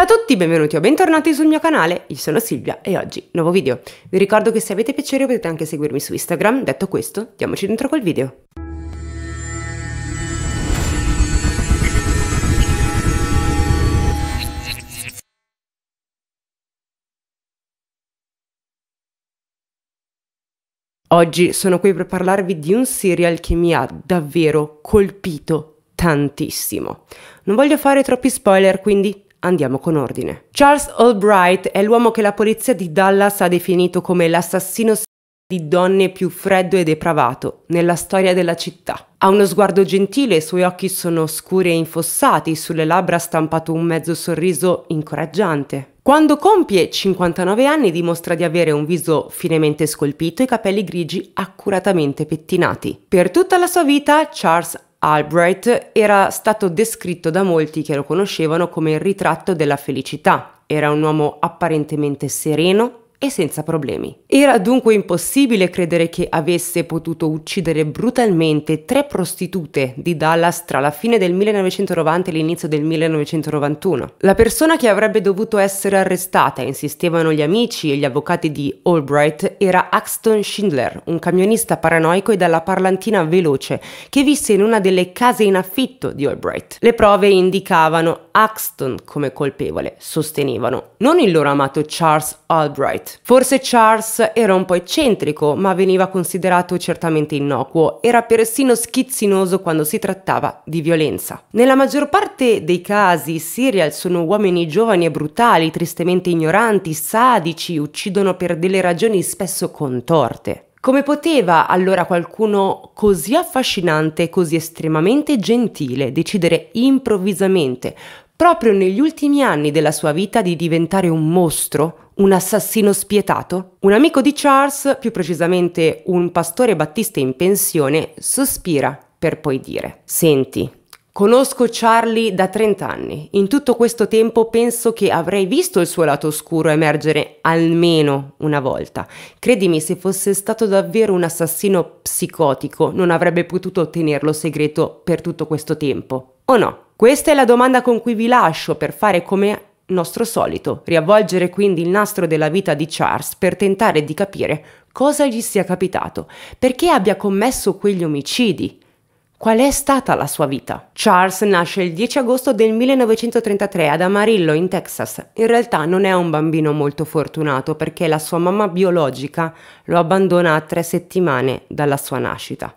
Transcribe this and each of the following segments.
Ciao a tutti, benvenuti o bentornati sul mio canale, io sono Silvia e oggi nuovo video. Vi ricordo che se avete piacere potete anche seguirmi su Instagram, detto questo, diamoci dentro col video. Oggi sono qui per parlarvi di un serial che mi ha davvero colpito tantissimo. Non voglio fare troppi spoiler, quindi Andiamo con ordine. Charles Albright è l'uomo che la polizia di Dallas ha definito come l'assassino di donne più freddo e depravato nella storia della città. Ha uno sguardo gentile, i suoi occhi sono scuri e infossati, sulle labbra ha stampato un mezzo sorriso incoraggiante. Quando compie 59 anni dimostra di avere un viso finemente scolpito e capelli grigi accuratamente pettinati. Per tutta la sua vita Charles Albright era stato descritto da molti che lo conoscevano come il ritratto della felicità. Era un uomo apparentemente sereno, e senza problemi. Era dunque impossibile credere che avesse potuto uccidere brutalmente tre prostitute di Dallas tra la fine del 1990 e l'inizio del 1991. La persona che avrebbe dovuto essere arrestata, insistevano gli amici e gli avvocati di Albright, era Axton Schindler, un camionista paranoico e dalla parlantina veloce che visse in una delle case in affitto di Albright. Le prove indicavano Axton come colpevole, sostenevano, non il loro amato Charles Albright Forse Charles era un po' eccentrico, ma veniva considerato certamente innocuo, era persino schizzinoso quando si trattava di violenza. Nella maggior parte dei casi i serial sono uomini giovani e brutali, tristemente ignoranti, sadici, uccidono per delle ragioni spesso contorte. Come poteva allora qualcuno così affascinante, così estremamente gentile, decidere improvvisamente, proprio negli ultimi anni della sua vita di diventare un mostro, un assassino spietato? Un amico di Charles, più precisamente un pastore battista in pensione, sospira per poi dire: Senti, Conosco Charlie da 30 anni. In tutto questo tempo penso che avrei visto il suo lato oscuro emergere almeno una volta. Credimi, se fosse stato davvero un assassino psicotico, non avrebbe potuto tenerlo segreto per tutto questo tempo. O no? Questa è la domanda con cui vi lascio per fare come nostro solito, riavvolgere quindi il nastro della vita di Charles per tentare di capire cosa gli sia capitato, perché abbia commesso quegli omicidi. Qual è stata la sua vita? Charles nasce il 10 agosto del 1933 ad Amarillo, in Texas. In realtà non è un bambino molto fortunato perché la sua mamma biologica lo abbandona a tre settimane dalla sua nascita.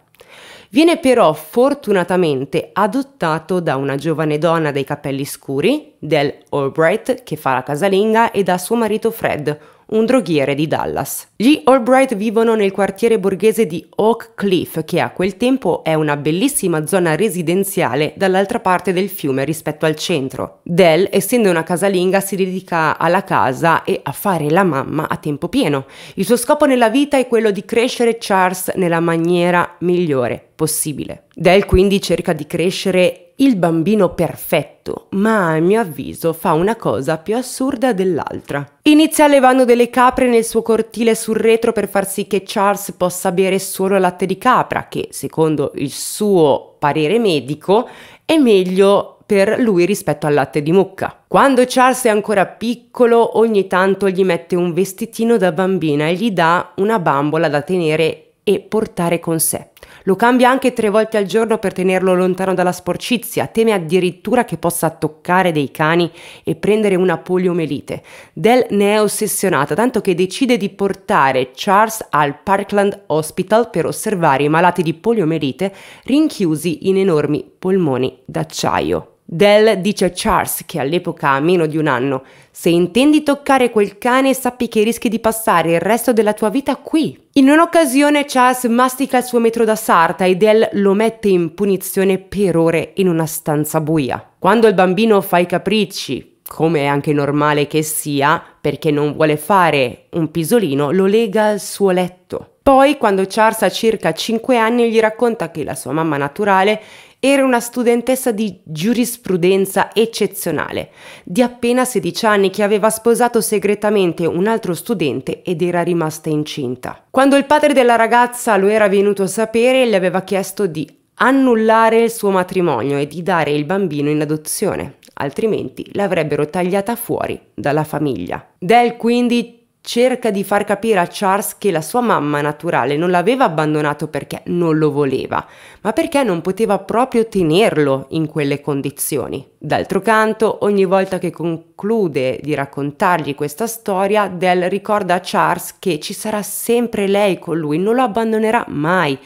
Viene però fortunatamente adottato da una giovane donna dai capelli scuri, Del Albright, che fa la casalinga, e da suo marito Fred, un droghiere di Dallas. Gli Albright vivono nel quartiere borghese di Oak Cliff, che a quel tempo è una bellissima zona residenziale dall'altra parte del fiume rispetto al centro. Dell, essendo una casalinga, si dedica alla casa e a fare la mamma a tempo pieno. Il suo scopo nella vita è quello di crescere Charles nella maniera migliore possibile. Dell quindi cerca di crescere il bambino perfetto, ma a mio avviso fa una cosa più assurda dell'altra. Inizia allevando delle capre nel suo cortile sul retro per far sì che Charles possa bere solo latte di capra, che secondo il suo parere medico è meglio per lui rispetto al latte di mucca. Quando Charles è ancora piccolo, ogni tanto gli mette un vestitino da bambina e gli dà una bambola da tenere e portare con sé. Lo cambia anche tre volte al giorno per tenerlo lontano dalla sporcizia, teme addirittura che possa toccare dei cani e prendere una poliomelite. Del ne è ossessionata, tanto che decide di portare Charles al Parkland Hospital per osservare i malati di poliomelite rinchiusi in enormi polmoni d'acciaio. Dell dice a Charles, che all'epoca ha meno di un anno, se intendi toccare quel cane sappi che rischi di passare il resto della tua vita qui. In un'occasione Charles mastica il suo metro da sarta e Dell lo mette in punizione per ore in una stanza buia. Quando il bambino fa i capricci, come è anche normale che sia, perché non vuole fare un pisolino, lo lega al suo letto. Poi, quando Charles ha circa 5 anni, gli racconta che la sua mamma naturale era una studentessa di giurisprudenza eccezionale, di appena 16 anni che aveva sposato segretamente un altro studente ed era rimasta incinta. Quando il padre della ragazza lo era venuto a sapere, le aveva chiesto di annullare il suo matrimonio e di dare il bambino in adozione, altrimenti l'avrebbero tagliata fuori dalla famiglia. Del quindi cerca di far capire a Charles che la sua mamma naturale non l'aveva abbandonato perché non lo voleva, ma perché non poteva proprio tenerlo in quelle condizioni. D'altro canto, ogni volta che conclude di raccontargli questa storia, Del ricorda a Charles che ci sarà sempre lei con lui, non lo abbandonerà mai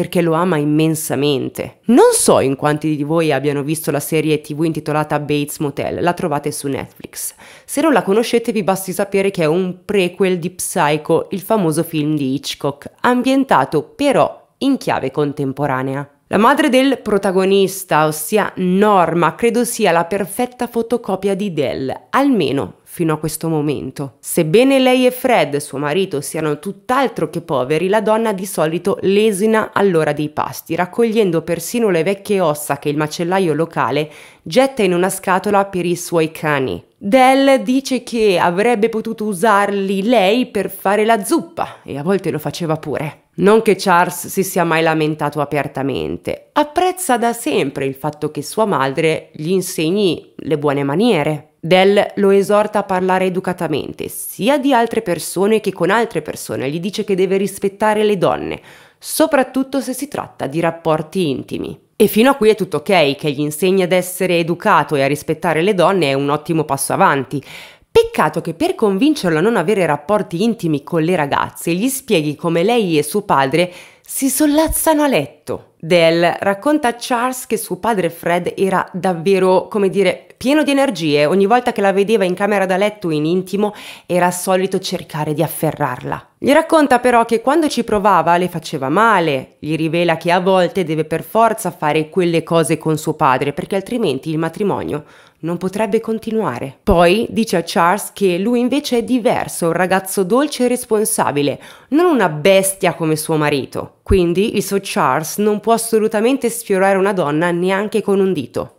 perché lo ama immensamente. Non so in quanti di voi abbiano visto la serie tv intitolata Bates Motel, la trovate su Netflix. Se non la conoscete vi basti sapere che è un prequel di Psycho, il famoso film di Hitchcock, ambientato però in chiave contemporanea. La madre del protagonista, ossia Norma, credo sia la perfetta fotocopia di Dell, almeno fino a questo momento. Sebbene lei e Fred, suo marito, siano tutt'altro che poveri, la donna di solito lesina all'ora dei pasti, raccogliendo persino le vecchie ossa che il macellaio locale getta in una scatola per i suoi cani. Dell dice che avrebbe potuto usarli lei per fare la zuppa e a volte lo faceva pure. Non che Charles si sia mai lamentato apertamente, apprezza da sempre il fatto che sua madre gli insegni le buone maniere. Del lo esorta a parlare educatamente, sia di altre persone che con altre persone, gli dice che deve rispettare le donne, soprattutto se si tratta di rapporti intimi. E fino a qui è tutto ok, che gli insegni ad essere educato e a rispettare le donne è un ottimo passo avanti. Peccato che per convincerlo a non avere rapporti intimi con le ragazze gli spieghi come lei e suo padre si sollazzano a letto. Del racconta a Charles che suo padre Fred era davvero, come dire, pieno di energie. Ogni volta che la vedeva in camera da letto in intimo era solito cercare di afferrarla. Gli racconta però che quando ci provava le faceva male. Gli rivela che a volte deve per forza fare quelle cose con suo padre perché altrimenti il matrimonio non potrebbe continuare. Poi dice a Charles che lui invece è diverso, un ragazzo dolce e responsabile, non una bestia come suo marito. Quindi il suo Charles non può assolutamente sfiorare una donna neanche con un dito.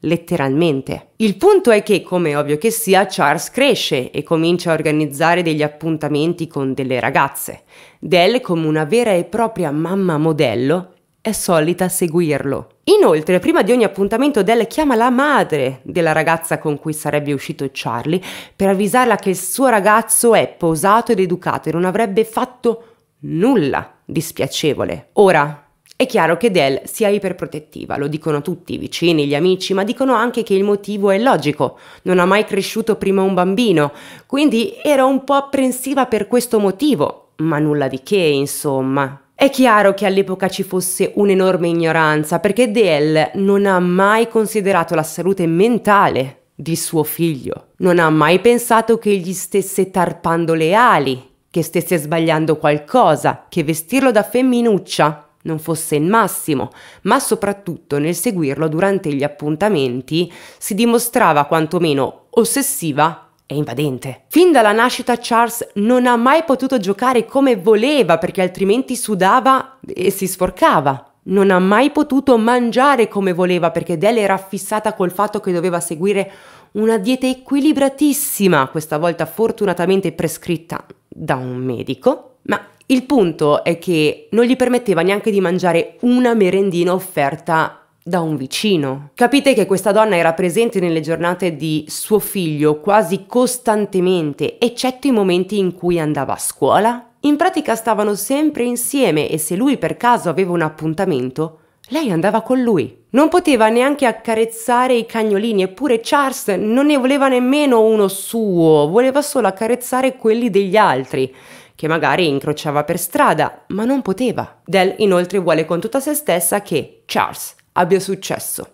Letteralmente. Il punto è che, come ovvio che sia, Charles cresce e comincia a organizzare degli appuntamenti con delle ragazze. Dell, come una vera e propria mamma modello, è solita seguirlo. Inoltre, prima di ogni appuntamento, Dell chiama la madre della ragazza con cui sarebbe uscito Charlie per avvisarla che il suo ragazzo è posato ed educato e non avrebbe fatto nulla di spiacevole. Ora, è chiaro che Dell sia iperprotettiva, lo dicono tutti, i vicini, gli amici, ma dicono anche che il motivo è logico. Non ha mai cresciuto prima un bambino, quindi era un po' apprensiva per questo motivo, ma nulla di che, insomma. È chiaro che all'epoca ci fosse un'enorme ignoranza perché Dale non ha mai considerato la salute mentale di suo figlio, non ha mai pensato che gli stesse tarpando le ali, che stesse sbagliando qualcosa, che vestirlo da femminuccia non fosse il massimo, ma soprattutto nel seguirlo durante gli appuntamenti si dimostrava quantomeno ossessiva è invadente. Fin dalla nascita Charles non ha mai potuto giocare come voleva perché altrimenti sudava e si sforcava. Non ha mai potuto mangiare come voleva perché Dell era fissata col fatto che doveva seguire una dieta equilibratissima, questa volta fortunatamente prescritta da un medico. Ma il punto è che non gli permetteva neanche di mangiare una merendina offerta da un vicino. Capite che questa donna era presente nelle giornate di suo figlio quasi costantemente, eccetto i momenti in cui andava a scuola. In pratica stavano sempre insieme e se lui per caso aveva un appuntamento, lei andava con lui. Non poteva neanche accarezzare i cagnolini, eppure Charles non ne voleva nemmeno uno suo, voleva solo accarezzare quelli degli altri che magari incrociava per strada, ma non poteva. Dell inoltre vuole con tutta se stessa che Charles abbia successo.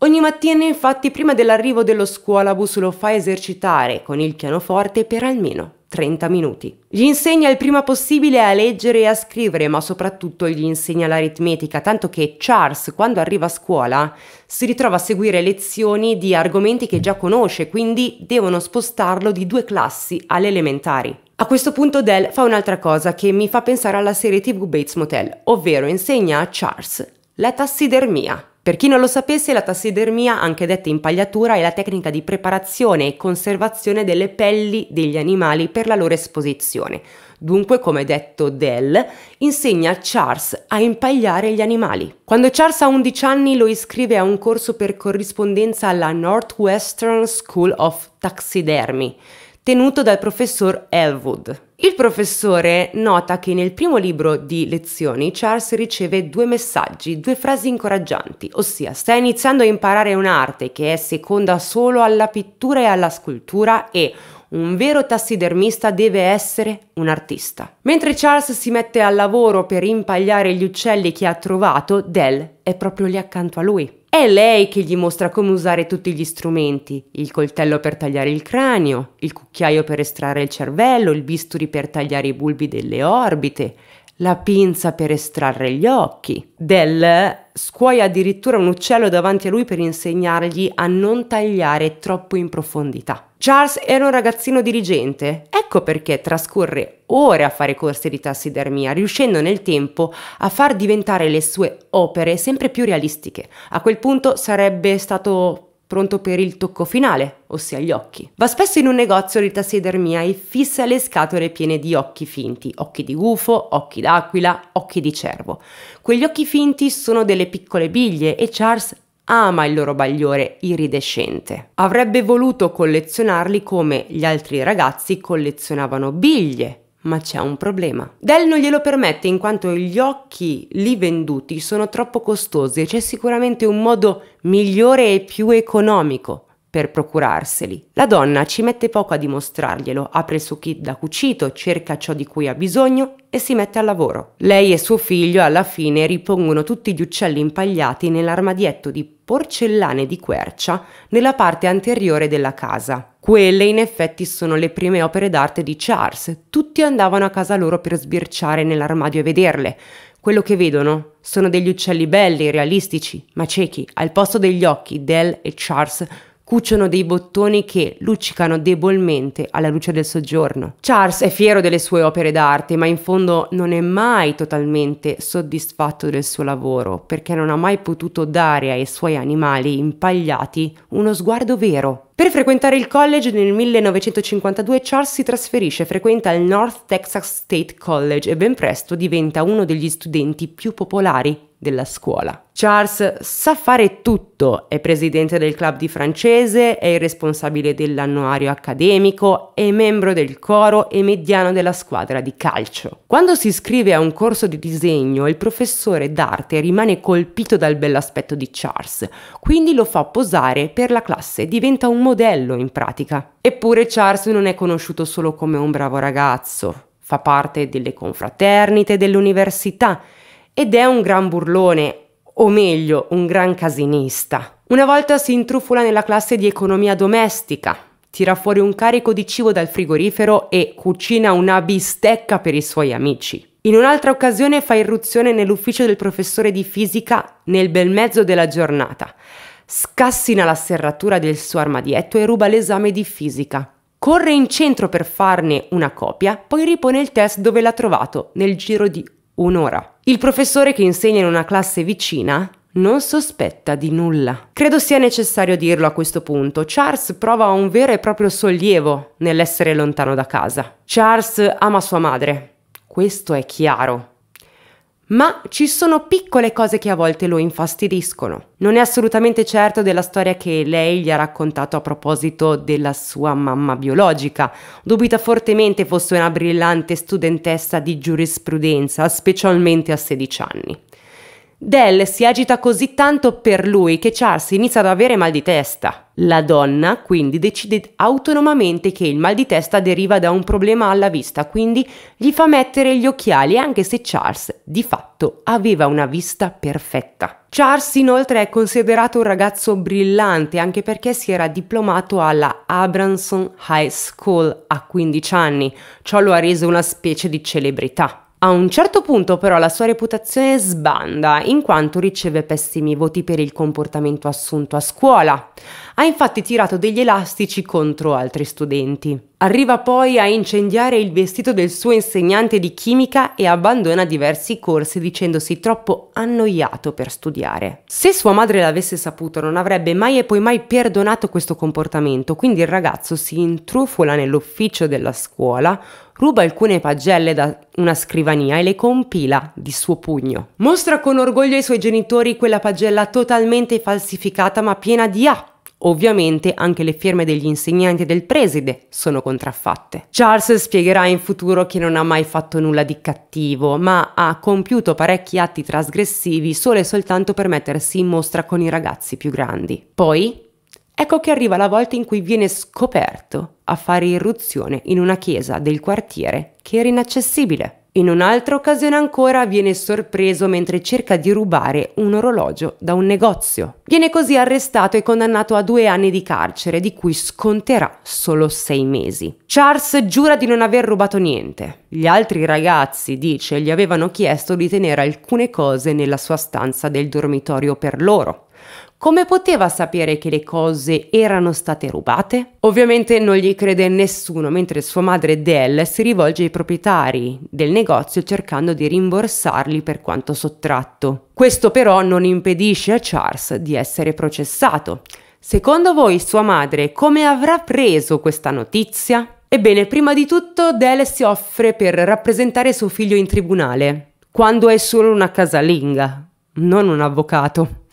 Ogni mattina infatti prima dell'arrivo dello scuolabus lo fa esercitare con il pianoforte per almeno 30 minuti. Gli insegna il prima possibile a leggere e a scrivere, ma soprattutto gli insegna l'aritmetica, tanto che Charles, quando arriva a scuola, si ritrova a seguire lezioni di argomenti che già conosce, quindi devono spostarlo di due classi alle elementari. A questo punto Dell fa un'altra cosa che mi fa pensare alla serie TV Bates Motel, ovvero insegna a Charles la tassidermia. Per chi non lo sapesse, la tassidermia, anche detta impagliatura, è la tecnica di preparazione e conservazione delle pelli degli animali per la loro esposizione. Dunque, come detto Dell, insegna Charles a impagliare gli animali. Quando Charles ha 11 anni lo iscrive a un corso per corrispondenza alla Northwestern School of Taxidermy, tenuto dal professor Elwood. Il professore nota che nel primo libro di lezioni Charles riceve due messaggi, due frasi incoraggianti, ossia stai iniziando a imparare un'arte che è seconda solo alla pittura e alla scultura e un vero tassidermista deve essere un artista. Mentre Charles si mette al lavoro per impagliare gli uccelli che ha trovato, Dell è proprio lì accanto a lui. È lei che gli mostra come usare tutti gli strumenti, il coltello per tagliare il cranio, il cucchiaio per estrarre il cervello, il bisturi per tagliare i bulbi delle orbite, la pinza per estrarre gli occhi, del scuoia addirittura un uccello davanti a lui per insegnargli a non tagliare troppo in profondità. Charles era un ragazzino diligente, ecco perché trascorre ore a fare corsi di tassidermia, riuscendo nel tempo a far diventare le sue opere sempre più realistiche. A quel punto sarebbe stato pronto per il tocco finale, ossia gli occhi. Va spesso in un negozio di tassidermia e fissa le scatole piene di occhi finti, occhi di gufo, occhi d'aquila, occhi di cervo. Quegli occhi finti sono delle piccole biglie e Charles ama il loro bagliore iridescente. Avrebbe voluto collezionarli come gli altri ragazzi collezionavano biglie ma c'è un problema. Dell non glielo permette in quanto gli occhi lì venduti sono troppo costosi e c'è sicuramente un modo migliore e più economico per procurarseli. La donna ci mette poco a dimostrarglielo, apre il suo kit da cucito, cerca ciò di cui ha bisogno e si mette al lavoro. Lei e suo figlio alla fine ripongono tutti gli uccelli impagliati nell'armadietto di porcellane di quercia nella parte anteriore della casa. Quelle in effetti sono le prime opere d'arte di Charles. Tutti andavano a casa loro per sbirciare nell'armadio e vederle. Quello che vedono sono degli uccelli belli, realistici, ma ciechi, al posto degli occhi, Dell e Charles cuciono dei bottoni che luccicano debolmente alla luce del soggiorno. Charles è fiero delle sue opere d'arte, ma in fondo non è mai totalmente soddisfatto del suo lavoro, perché non ha mai potuto dare ai suoi animali impagliati uno sguardo vero, per frequentare il college nel 1952 Charles si trasferisce, e frequenta il North Texas State College e ben presto diventa uno degli studenti più popolari della scuola. Charles sa fare tutto, è presidente del club di francese, è il responsabile dell'annuario accademico, è membro del coro e mediano della squadra di calcio. Quando si iscrive a un corso di disegno, il professore d'arte rimane colpito dal bell'aspetto di Charles, quindi lo fa posare per la classe, diventa un modello in pratica. Eppure Charles non è conosciuto solo come un bravo ragazzo, fa parte delle confraternite dell'università, ed è un gran burlone, o meglio, un gran casinista. Una volta si intrufola nella classe di economia domestica, tira fuori un carico di cibo dal frigorifero e cucina una bistecca per i suoi amici. In un'altra occasione fa irruzione nell'ufficio del professore di fisica nel bel mezzo della giornata, scassina la serratura del suo armadietto e ruba l'esame di fisica. Corre in centro per farne una copia, poi ripone il test dove l'ha trovato nel giro di un'ora. Il professore che insegna in una classe vicina non sospetta di nulla. Credo sia necessario dirlo a questo punto. Charles prova un vero e proprio sollievo nell'essere lontano da casa. Charles ama sua madre. Questo è chiaro. Ma ci sono piccole cose che a volte lo infastidiscono. Non è assolutamente certo della storia che lei gli ha raccontato a proposito della sua mamma biologica. Dubita fortemente fosse una brillante studentessa di giurisprudenza, specialmente a 16 anni. Dell si agita così tanto per lui che Charles inizia ad avere mal di testa. La donna quindi decide autonomamente che il mal di testa deriva da un problema alla vista, quindi gli fa mettere gli occhiali anche se Charles di fatto aveva una vista perfetta. Charles inoltre è considerato un ragazzo brillante anche perché si era diplomato alla Abramson High School a 15 anni, ciò lo ha reso una specie di celebrità. A un certo punto però la sua reputazione sbanda in quanto riceve pessimi voti per il comportamento assunto a scuola. Ha infatti tirato degli elastici contro altri studenti. Arriva poi a incendiare il vestito del suo insegnante di chimica e abbandona diversi corsi dicendosi troppo annoiato per studiare. Se sua madre l'avesse saputo non avrebbe mai e poi mai perdonato questo comportamento, quindi il ragazzo si intrufola nell'ufficio della scuola, ruba alcune pagelle da una scrivania e le compila di suo pugno. Mostra con orgoglio ai suoi genitori quella pagella totalmente falsificata ma piena di A Ovviamente anche le firme degli insegnanti e del preside sono contraffatte. Charles spiegherà in futuro che non ha mai fatto nulla di cattivo, ma ha compiuto parecchi atti trasgressivi solo e soltanto per mettersi in mostra con i ragazzi più grandi. Poi, ecco che arriva la volta in cui viene scoperto a fare irruzione in una chiesa del quartiere che era inaccessibile. In un'altra occasione ancora viene sorpreso mentre cerca di rubare un orologio da un negozio. Viene così arrestato e condannato a due anni di carcere, di cui sconterà solo sei mesi. Charles giura di non aver rubato niente. Gli altri ragazzi, dice, gli avevano chiesto di tenere alcune cose nella sua stanza del dormitorio per loro come poteva sapere che le cose erano state rubate? Ovviamente non gli crede nessuno, mentre sua madre Dell si rivolge ai proprietari del negozio cercando di rimborsarli per quanto sottratto. Questo però non impedisce a Charles di essere processato. Secondo voi sua madre come avrà preso questa notizia? Ebbene, prima di tutto Dell si offre per rappresentare suo figlio in tribunale, quando è solo una casalinga, non un avvocato.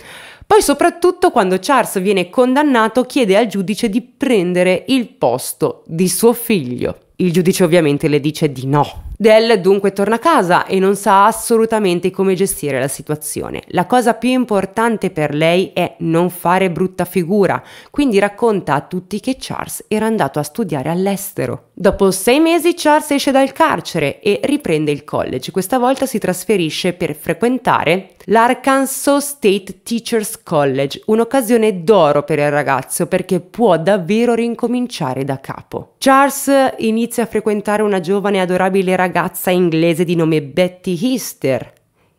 Poi soprattutto quando Charles viene condannato chiede al giudice di prendere il posto di suo figlio. Il giudice ovviamente le dice di no. Dell dunque torna a casa e non sa assolutamente come gestire la situazione. La cosa più importante per lei è non fare brutta figura, quindi racconta a tutti che Charles era andato a studiare all'estero. Dopo sei mesi Charles esce dal carcere e riprende il college, questa volta si trasferisce per frequentare l'Arkansas State Teachers College, un'occasione d'oro per il ragazzo perché può davvero rincominciare da capo. Charles inizia a frequentare una giovane e adorabile ragazza inglese di nome Betty Hister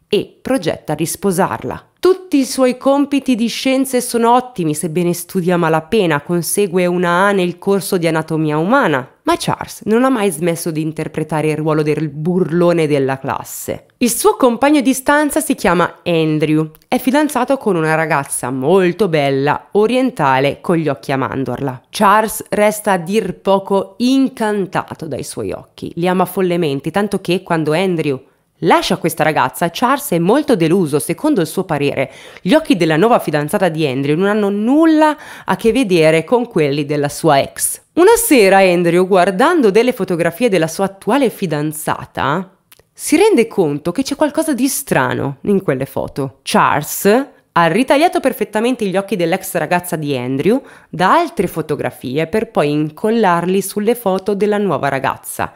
e progetta di sposarla. Tutti i suoi compiti di scienze sono ottimi, sebbene studia malapena, consegue una A nel corso di anatomia umana. Ma Charles non ha mai smesso di interpretare il ruolo del burlone della classe. Il suo compagno di stanza si chiama Andrew, è fidanzato con una ragazza molto bella, orientale, con gli occhi a mandorla. Charles resta a dir poco incantato dai suoi occhi, li ama follemente, tanto che quando Andrew Lascia questa ragazza, Charles è molto deluso, secondo il suo parere. Gli occhi della nuova fidanzata di Andrew non hanno nulla a che vedere con quelli della sua ex. Una sera Andrew, guardando delle fotografie della sua attuale fidanzata, si rende conto che c'è qualcosa di strano in quelle foto. Charles ha ritagliato perfettamente gli occhi dell'ex ragazza di Andrew da altre fotografie per poi incollarli sulle foto della nuova ragazza.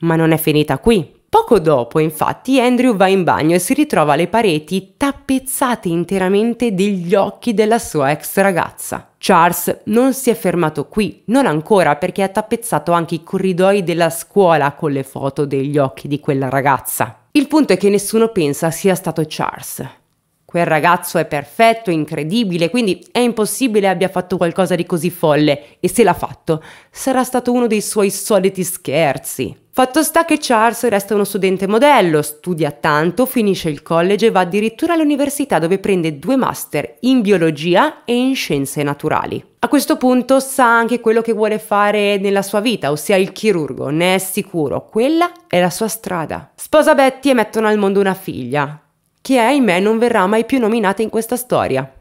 Ma non è finita qui. Poco dopo, infatti, Andrew va in bagno e si ritrova le pareti tappezzate interamente degli occhi della sua ex ragazza. Charles non si è fermato qui, non ancora perché ha tappezzato anche i corridoi della scuola con le foto degli occhi di quella ragazza. Il punto è che nessuno pensa sia stato Charles quel ragazzo è perfetto, incredibile, quindi è impossibile abbia fatto qualcosa di così folle e se l'ha fatto sarà stato uno dei suoi soliti scherzi. Fatto sta che Charles resta uno studente modello, studia tanto, finisce il college e va addirittura all'università dove prende due master in biologia e in scienze naturali. A questo punto sa anche quello che vuole fare nella sua vita, ossia il chirurgo, ne è sicuro, quella è la sua strada. Sposa Betty e mettono al mondo una figlia, che ahimè non verrà mai più nominata in questa storia.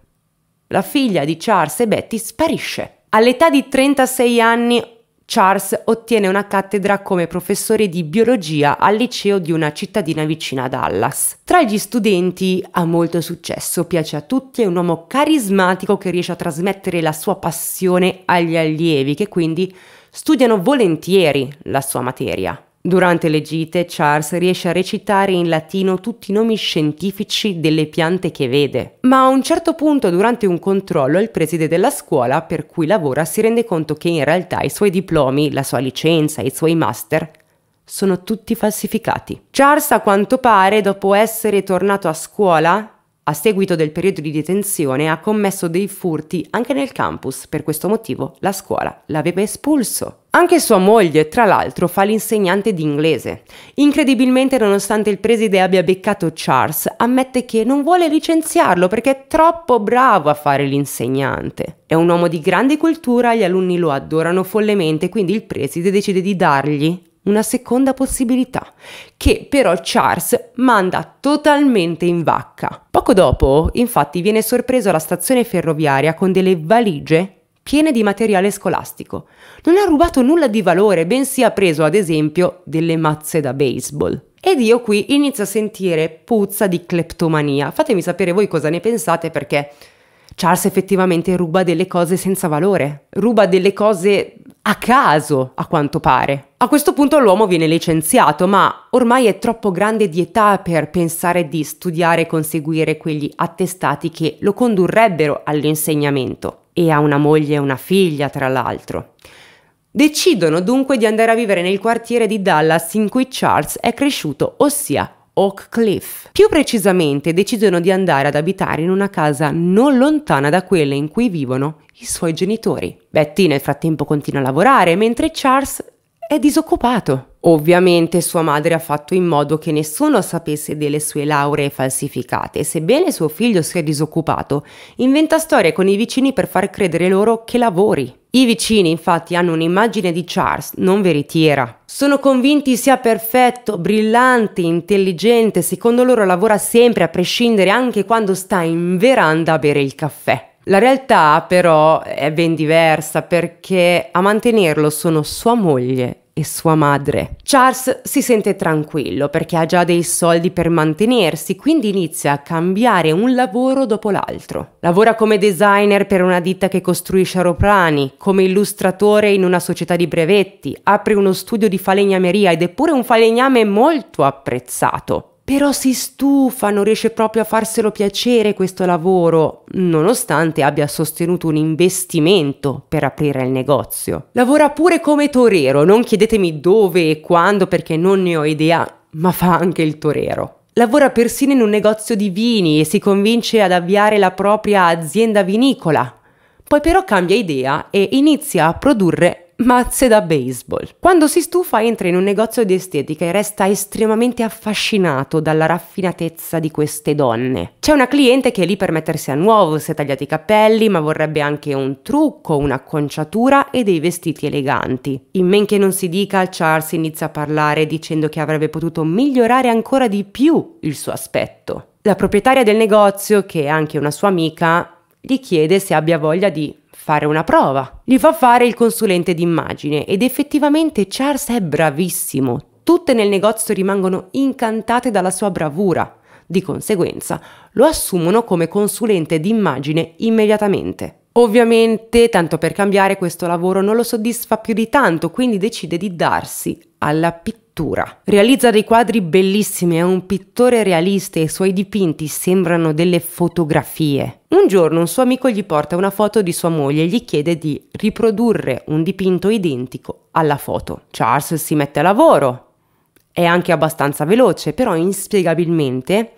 La figlia di Charles e Betty sparisce. All'età di 36 anni Charles ottiene una cattedra come professore di biologia al liceo di una cittadina vicina a Dallas. Tra gli studenti ha molto successo, piace a tutti, è un uomo carismatico che riesce a trasmettere la sua passione agli allievi che quindi studiano volentieri la sua materia. Durante le gite Charles riesce a recitare in latino tutti i nomi scientifici delle piante che vede, ma a un certo punto durante un controllo il preside della scuola per cui lavora si rende conto che in realtà i suoi diplomi, la sua licenza, e i suoi master sono tutti falsificati. Charles a quanto pare dopo essere tornato a scuola a seguito del periodo di detenzione ha commesso dei furti anche nel campus, per questo motivo la scuola l'aveva espulso. Anche sua moglie, tra l'altro, fa l'insegnante di inglese. Incredibilmente, nonostante il preside abbia beccato Charles, ammette che non vuole licenziarlo perché è troppo bravo a fare l'insegnante. È un uomo di grande cultura, gli alunni lo adorano follemente, quindi il preside decide di dargli una seconda possibilità, che però Charles manda totalmente in vacca. Poco dopo, infatti, viene sorpreso alla stazione ferroviaria con delle valigie piene di materiale scolastico. Non ha rubato nulla di valore, bensì ha preso ad esempio delle mazze da baseball. Ed io qui inizio a sentire puzza di cleptomania. Fatemi sapere voi cosa ne pensate perché Charles effettivamente ruba delle cose senza valore, ruba delle cose a caso, a quanto pare. A questo punto l'uomo viene licenziato, ma ormai è troppo grande di età per pensare di studiare e conseguire quegli attestati che lo condurrebbero all'insegnamento e ha una moglie e una figlia, tra l'altro. Decidono dunque di andare a vivere nel quartiere di Dallas in cui Charles è cresciuto, ossia Oak Cliff. Più precisamente decidono di andare ad abitare in una casa non lontana da quelle in cui vivono i suoi genitori. Betty nel frattempo continua a lavorare mentre Charles è disoccupato. Ovviamente sua madre ha fatto in modo che nessuno sapesse delle sue lauree falsificate, sebbene suo figlio sia disoccupato, inventa storie con i vicini per far credere loro che lavori. I vicini infatti hanno un'immagine di Charles non veritiera. Sono convinti sia perfetto, brillante, intelligente, secondo loro lavora sempre a prescindere anche quando sta in veranda a bere il caffè. La realtà però è ben diversa perché a mantenerlo sono sua moglie e sua madre. Charles si sente tranquillo perché ha già dei soldi per mantenersi, quindi inizia a cambiare un lavoro dopo l'altro. Lavora come designer per una ditta che costruisce aeroplani, come illustratore in una società di brevetti, apre uno studio di falegnameria ed è pure un falegname molto apprezzato però si stufa, non riesce proprio a farselo piacere questo lavoro, nonostante abbia sostenuto un investimento per aprire il negozio. Lavora pure come torero, non chiedetemi dove e quando perché non ne ho idea, ma fa anche il torero. Lavora persino in un negozio di vini e si convince ad avviare la propria azienda vinicola. Poi però cambia idea e inizia a produrre mazze da baseball. Quando si stufa entra in un negozio di estetica e resta estremamente affascinato dalla raffinatezza di queste donne. C'è una cliente che è lì per mettersi a nuovo, si è tagliati i capelli, ma vorrebbe anche un trucco, un'acconciatura e dei vestiti eleganti. In men che non si dica, Charles inizia a parlare dicendo che avrebbe potuto migliorare ancora di più il suo aspetto. La proprietaria del negozio, che è anche una sua amica, gli chiede se abbia voglia di fare una prova. Gli fa fare il consulente d'immagine ed effettivamente Charles è bravissimo. Tutte nel negozio rimangono incantate dalla sua bravura. Di conseguenza lo assumono come consulente d'immagine immediatamente. Ovviamente, tanto per cambiare, questo lavoro non lo soddisfa più di tanto, quindi decide di darsi alla pittura. Realizza dei quadri bellissimi, è un pittore realista e i suoi dipinti sembrano delle fotografie. Un giorno un suo amico gli porta una foto di sua moglie e gli chiede di riprodurre un dipinto identico alla foto. Charles si mette a lavoro. È anche abbastanza veloce, però inspiegabilmente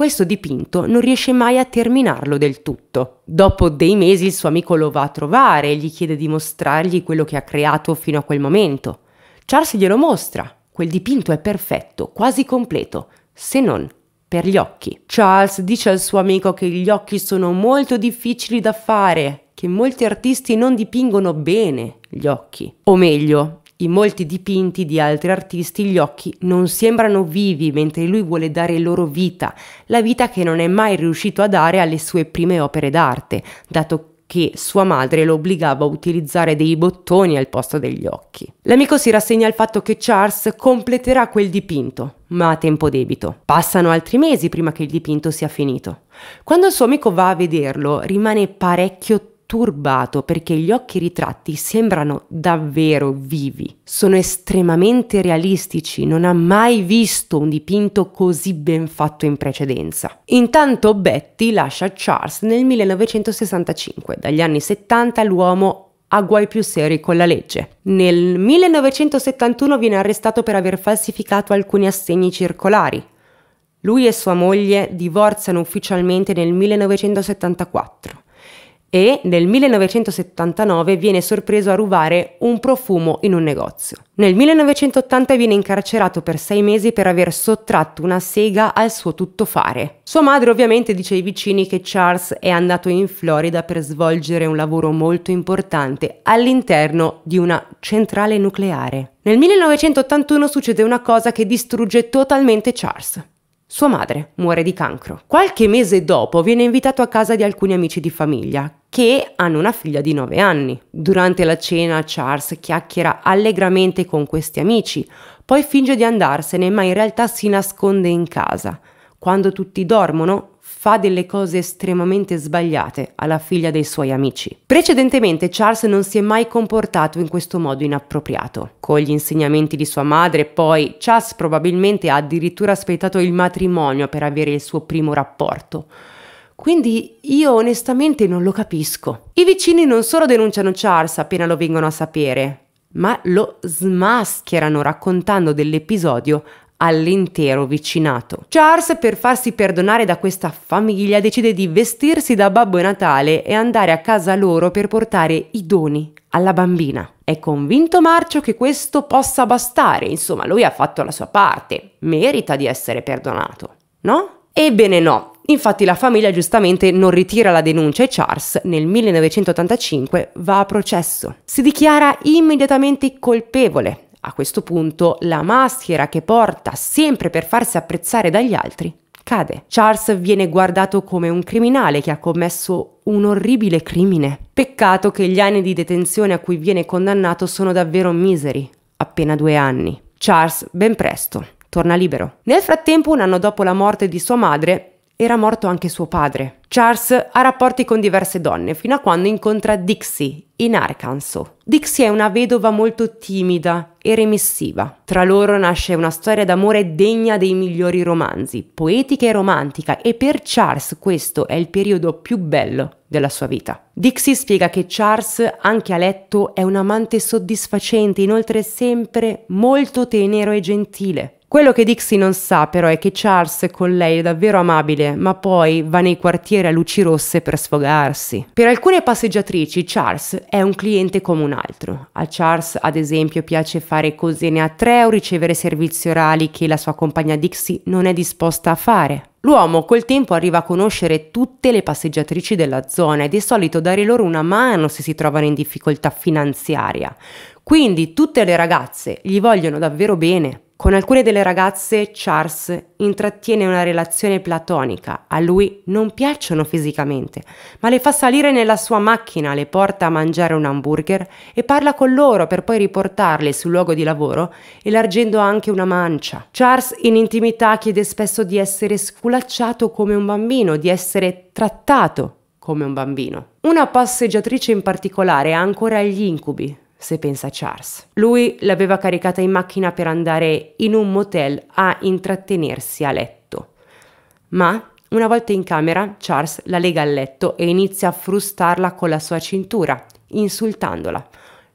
questo dipinto non riesce mai a terminarlo del tutto. Dopo dei mesi il suo amico lo va a trovare e gli chiede di mostrargli quello che ha creato fino a quel momento. Charles glielo mostra. Quel dipinto è perfetto, quasi completo, se non per gli occhi. Charles dice al suo amico che gli occhi sono molto difficili da fare, che molti artisti non dipingono bene gli occhi. O meglio, in molti dipinti di altri artisti gli occhi non sembrano vivi mentre lui vuole dare loro vita, la vita che non è mai riuscito a dare alle sue prime opere d'arte, dato che sua madre lo obbligava a utilizzare dei bottoni al posto degli occhi. L'amico si rassegna al fatto che Charles completerà quel dipinto, ma a tempo debito. Passano altri mesi prima che il dipinto sia finito. Quando il suo amico va a vederlo, rimane parecchio turbato perché gli occhi ritratti sembrano davvero vivi. Sono estremamente realistici, non ha mai visto un dipinto così ben fatto in precedenza. Intanto Betty lascia Charles nel 1965. Dagli anni 70 l'uomo ha guai più seri con la legge. Nel 1971 viene arrestato per aver falsificato alcuni assegni circolari. Lui e sua moglie divorziano ufficialmente nel 1974 e nel 1979 viene sorpreso a rubare un profumo in un negozio. Nel 1980 viene incarcerato per sei mesi per aver sottratto una sega al suo tuttofare. Sua madre ovviamente dice ai vicini che Charles è andato in Florida per svolgere un lavoro molto importante all'interno di una centrale nucleare. Nel 1981 succede una cosa che distrugge totalmente Charles. Sua madre muore di cancro. Qualche mese dopo viene invitato a casa di alcuni amici di famiglia che hanno una figlia di 9 anni. Durante la cena Charles chiacchiera allegramente con questi amici, poi finge di andarsene ma in realtà si nasconde in casa. Quando tutti dormono fa delle cose estremamente sbagliate alla figlia dei suoi amici. Precedentemente Charles non si è mai comportato in questo modo inappropriato. Con gli insegnamenti di sua madre, poi Charles probabilmente ha addirittura aspettato il matrimonio per avere il suo primo rapporto. Quindi io onestamente non lo capisco. I vicini non solo denunciano Charles appena lo vengono a sapere, ma lo smascherano raccontando dell'episodio all'intero vicinato. Charles, per farsi perdonare da questa famiglia, decide di vestirsi da Babbo Natale e andare a casa loro per portare i doni alla bambina. È convinto Marcio che questo possa bastare, insomma lui ha fatto la sua parte, merita di essere perdonato, no? Ebbene no, Infatti la famiglia giustamente non ritira la denuncia e Charles nel 1985 va a processo. Si dichiara immediatamente colpevole. A questo punto la maschera che porta sempre per farsi apprezzare dagli altri cade. Charles viene guardato come un criminale che ha commesso un orribile crimine. Peccato che gli anni di detenzione a cui viene condannato sono davvero miseri, appena due anni. Charles ben presto torna libero. Nel frattempo, un anno dopo la morte di sua madre, era morto anche suo padre. Charles ha rapporti con diverse donne fino a quando incontra Dixie in Arkansas. Dixie è una vedova molto timida e remissiva. Tra loro nasce una storia d'amore degna dei migliori romanzi, poetica e romantica, e per Charles questo è il periodo più bello della sua vita. Dixie spiega che Charles, anche a letto, è un amante soddisfacente, inoltre sempre molto tenero e gentile. Quello che Dixie non sa però è che Charles con lei è davvero amabile, ma poi va nei quartieri a luci rosse per sfogarsi. Per alcune passeggiatrici Charles è un cliente come un altro. A Charles ad esempio piace fare cosine a tre o ricevere servizi orali che la sua compagna Dixie non è disposta a fare. L'uomo col tempo arriva a conoscere tutte le passeggiatrici della zona e di solito dare loro una mano se si trovano in difficoltà finanziaria. Quindi tutte le ragazze gli vogliono davvero bene. Con alcune delle ragazze Charles intrattiene una relazione platonica, a lui non piacciono fisicamente, ma le fa salire nella sua macchina, le porta a mangiare un hamburger e parla con loro per poi riportarle sul luogo di lavoro, elargendo anche una mancia. Charles in intimità chiede spesso di essere sculacciato come un bambino, di essere trattato come un bambino. Una passeggiatrice in particolare ha ancora gli incubi se pensa a Charles. Lui l'aveva caricata in macchina per andare in un motel a intrattenersi a letto. Ma una volta in camera, Charles la lega al letto e inizia a frustarla con la sua cintura, insultandola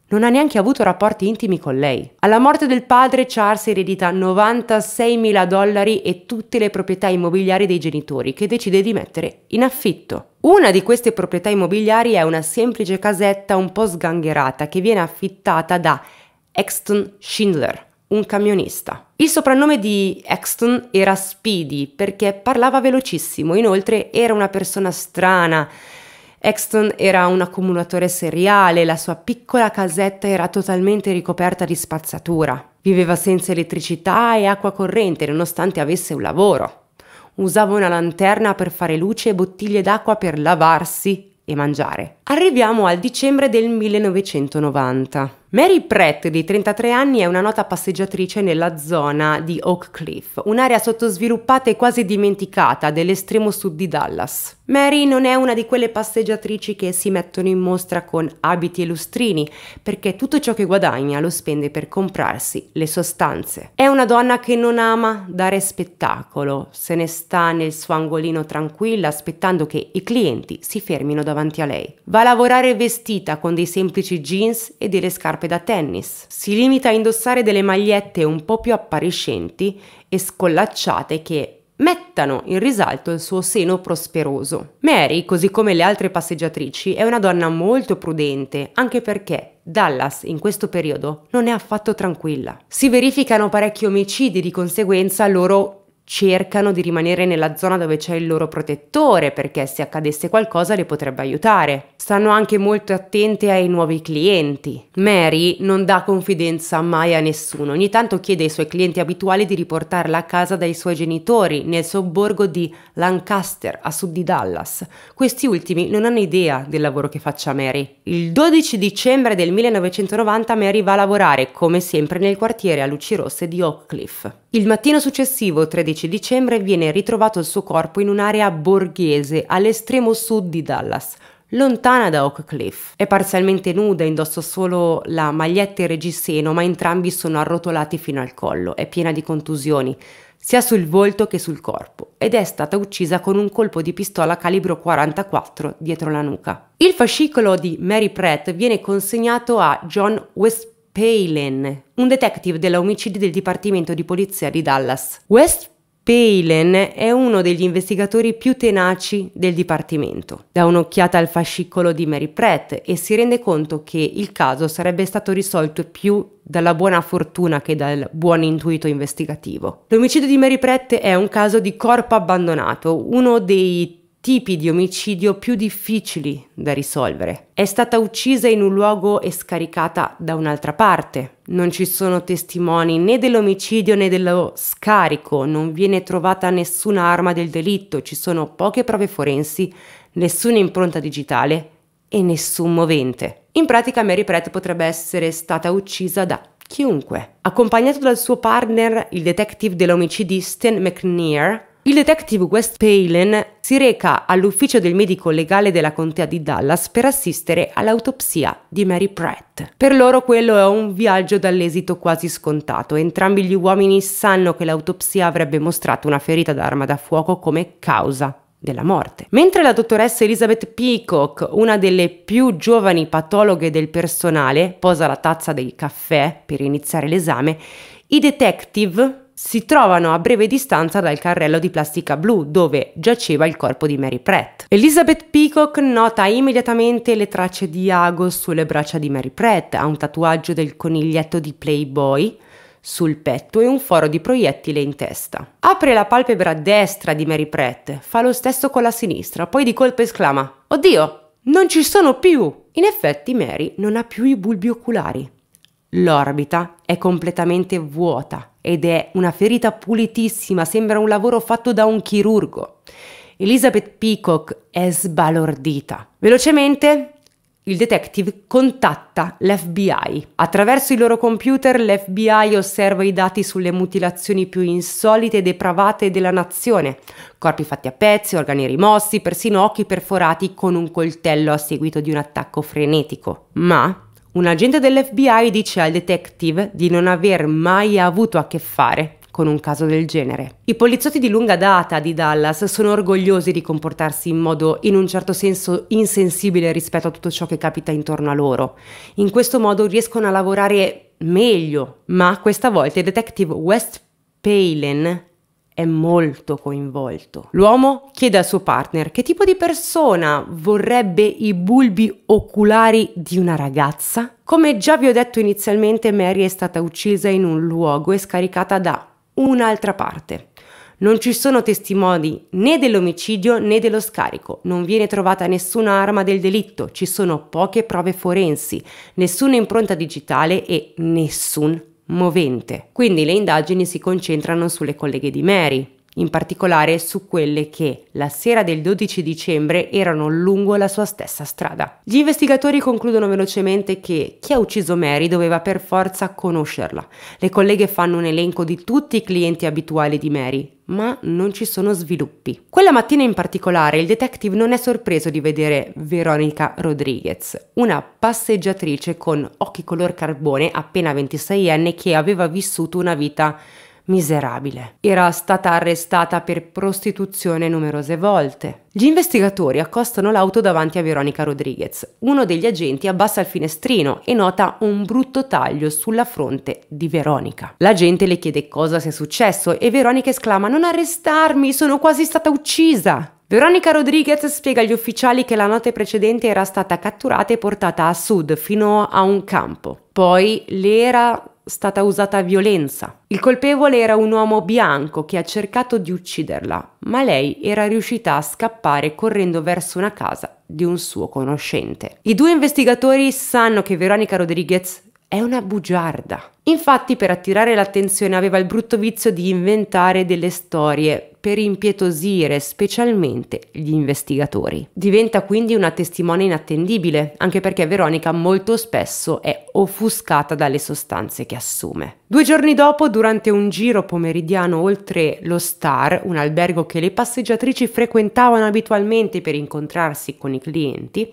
non ha neanche avuto rapporti intimi con lei. Alla morte del padre, Charles eredita 96 mila dollari e tutte le proprietà immobiliari dei genitori, che decide di mettere in affitto. Una di queste proprietà immobiliari è una semplice casetta un po' sgangherata che viene affittata da Exton Schindler, un camionista. Il soprannome di Exton era Speedy perché parlava velocissimo, inoltre era una persona strana Exton era un accumulatore seriale, la sua piccola casetta era totalmente ricoperta di spazzatura. Viveva senza elettricità e acqua corrente nonostante avesse un lavoro. Usava una lanterna per fare luce e bottiglie d'acqua per lavarsi e mangiare. Arriviamo al dicembre del 1990. Mary Pratt, di 33 anni, è una nota passeggiatrice nella zona di Oak Cliff, un'area sottosviluppata e quasi dimenticata dell'estremo sud di Dallas. Mary non è una di quelle passeggiatrici che si mettono in mostra con abiti e lustrini, perché tutto ciò che guadagna lo spende per comprarsi le sostanze. È una donna che non ama dare spettacolo, se ne sta nel suo angolino tranquilla aspettando che i clienti si fermino davanti a lei. Va a lavorare vestita con dei semplici jeans e delle scarpe da tennis. Si limita a indossare delle magliette un po' più appariscenti e scollacciate che mettano in risalto il suo seno prosperoso. Mary, così come le altre passeggiatrici, è una donna molto prudente, anche perché Dallas in questo periodo non è affatto tranquilla. Si verificano parecchi omicidi, di conseguenza loro cercano di rimanere nella zona dove c'è il loro protettore perché se accadesse qualcosa le potrebbe aiutare. Stanno anche molto attente ai nuovi clienti. Mary non dà confidenza mai a nessuno, ogni tanto chiede ai suoi clienti abituali di riportarla a casa dai suoi genitori nel sobborgo di Lancaster a sud di Dallas. Questi ultimi non hanno idea del lavoro che faccia Mary. Il 12 dicembre del 1990 Mary va a lavorare come sempre nel quartiere a luci rosse di Oak Cliff. Il mattino successivo, 13 13 dicembre viene ritrovato il suo corpo in un'area borghese all'estremo sud di Dallas, lontana da Oak Cliff. È parzialmente nuda, indossa solo la maglietta e il reggiseno, ma entrambi sono arrotolati fino al collo, è piena di contusioni, sia sul volto che sul corpo, ed è stata uccisa con un colpo di pistola calibro 44 dietro la nuca. Il fascicolo di Mary Pratt viene consegnato a John Westpalen, un detective della omicidi del Dipartimento di Polizia di Dallas. West Palin è uno degli investigatori più tenaci del dipartimento. Dà un'occhiata al fascicolo di Mary Pratt e si rende conto che il caso sarebbe stato risolto più dalla buona fortuna che dal buon intuito investigativo. L'omicidio di Mary Pratt è un caso di corpo abbandonato, uno dei tipi di omicidio più difficili da risolvere. È stata uccisa in un luogo e scaricata da un'altra parte. Non ci sono testimoni né dell'omicidio né dello scarico, non viene trovata nessuna arma del delitto, ci sono poche prove forensi, nessuna impronta digitale e nessun movente. In pratica Mary Pratt potrebbe essere stata uccisa da chiunque. Accompagnato dal suo partner, il detective dell'omicidio Stan McNear, il detective West Palin si reca all'ufficio del medico legale della contea di Dallas per assistere all'autopsia di Mary Pratt. Per loro quello è un viaggio dall'esito quasi scontato. Entrambi gli uomini sanno che l'autopsia avrebbe mostrato una ferita d'arma da fuoco come causa della morte. Mentre la dottoressa Elizabeth Peacock, una delle più giovani patologhe del personale, posa la tazza del caffè per iniziare l'esame, i detective si trovano a breve distanza dal carrello di plastica blu dove giaceva il corpo di Mary Pratt. Elizabeth Peacock nota immediatamente le tracce di ago sulle braccia di Mary Pratt, ha un tatuaggio del coniglietto di Playboy sul petto e un foro di proiettile in testa. Apre la palpebra destra di Mary Pratt, fa lo stesso con la sinistra, poi di colpo esclama Oddio, non ci sono più! In effetti Mary non ha più i bulbi oculari. L'orbita è completamente vuota ed è una ferita pulitissima, sembra un lavoro fatto da un chirurgo. Elizabeth Peacock è sbalordita. Velocemente il detective contatta l'FBI. Attraverso i loro computer l'FBI osserva i dati sulle mutilazioni più insolite e depravate della nazione. Corpi fatti a pezzi, organi rimossi, persino occhi perforati con un coltello a seguito di un attacco frenetico. Ma un agente dell'FBI dice al detective di non aver mai avuto a che fare con un caso del genere. I poliziotti di lunga data di Dallas sono orgogliosi di comportarsi in modo in un certo senso insensibile rispetto a tutto ciò che capita intorno a loro. In questo modo riescono a lavorare meglio, ma questa volta il detective West Palin è molto coinvolto. L'uomo chiede al suo partner che tipo di persona vorrebbe i bulbi oculari di una ragazza. Come già vi ho detto inizialmente, Mary è stata uccisa in un luogo e scaricata da un'altra parte. Non ci sono testimoni né dell'omicidio né dello scarico, non viene trovata nessuna arma del delitto, ci sono poche prove forensi, nessuna impronta digitale e nessun movente. Quindi le indagini si concentrano sulle colleghe di Mary, in particolare su quelle che la sera del 12 dicembre erano lungo la sua stessa strada. Gli investigatori concludono velocemente che chi ha ucciso Mary doveva per forza conoscerla. Le colleghe fanno un elenco di tutti i clienti abituali di Mary, ma non ci sono sviluppi. Quella mattina in particolare il detective non è sorpreso di vedere Veronica Rodriguez, una passeggiatrice con occhi color carbone appena 26enne che aveva vissuto una vita miserabile. Era stata arrestata per prostituzione numerose volte. Gli investigatori accostano l'auto davanti a Veronica Rodriguez. Uno degli agenti abbassa il finestrino e nota un brutto taglio sulla fronte di Veronica. L'agente le chiede cosa sia successo e Veronica esclama non arrestarmi, sono quasi stata uccisa. Veronica Rodriguez spiega agli ufficiali che la notte precedente era stata catturata e portata a sud fino a un campo. Poi le era stata usata violenza. Il colpevole era un uomo bianco che ha cercato di ucciderla, ma lei era riuscita a scappare correndo verso una casa di un suo conoscente. I due investigatori sanno che Veronica Rodriguez è una bugiarda. Infatti per attirare l'attenzione aveva il brutto vizio di inventare delle storie per impietosire specialmente gli investigatori. Diventa quindi una testimone inattendibile, anche perché Veronica molto spesso è offuscata dalle sostanze che assume. Due giorni dopo, durante un giro pomeridiano oltre lo Star, un albergo che le passeggiatrici frequentavano abitualmente per incontrarsi con i clienti,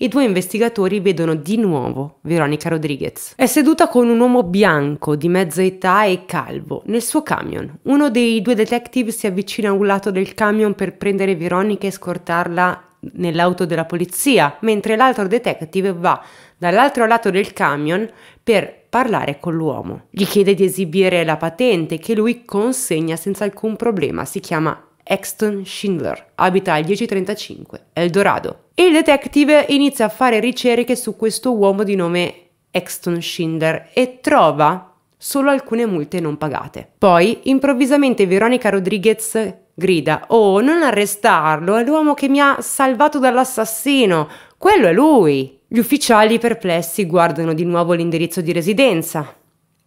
i due investigatori vedono di nuovo Veronica Rodriguez. È seduta con un uomo bianco di mezza età e calvo nel suo camion. Uno dei due detective si avvicina a un lato del camion per prendere Veronica e scortarla nell'auto della polizia, mentre l'altro detective va dall'altro lato del camion per parlare con l'uomo. Gli chiede di esibire la patente che lui consegna senza alcun problema. Si chiama Exton Schindler, abita al 1035 Eldorado, il detective inizia a fare ricerche su questo uomo di nome Exton Schinder e trova solo alcune multe non pagate. Poi, improvvisamente, Veronica Rodriguez grida «Oh, non arrestarlo, è l'uomo che mi ha salvato dall'assassino, quello è lui!» Gli ufficiali perplessi guardano di nuovo l'indirizzo di residenza,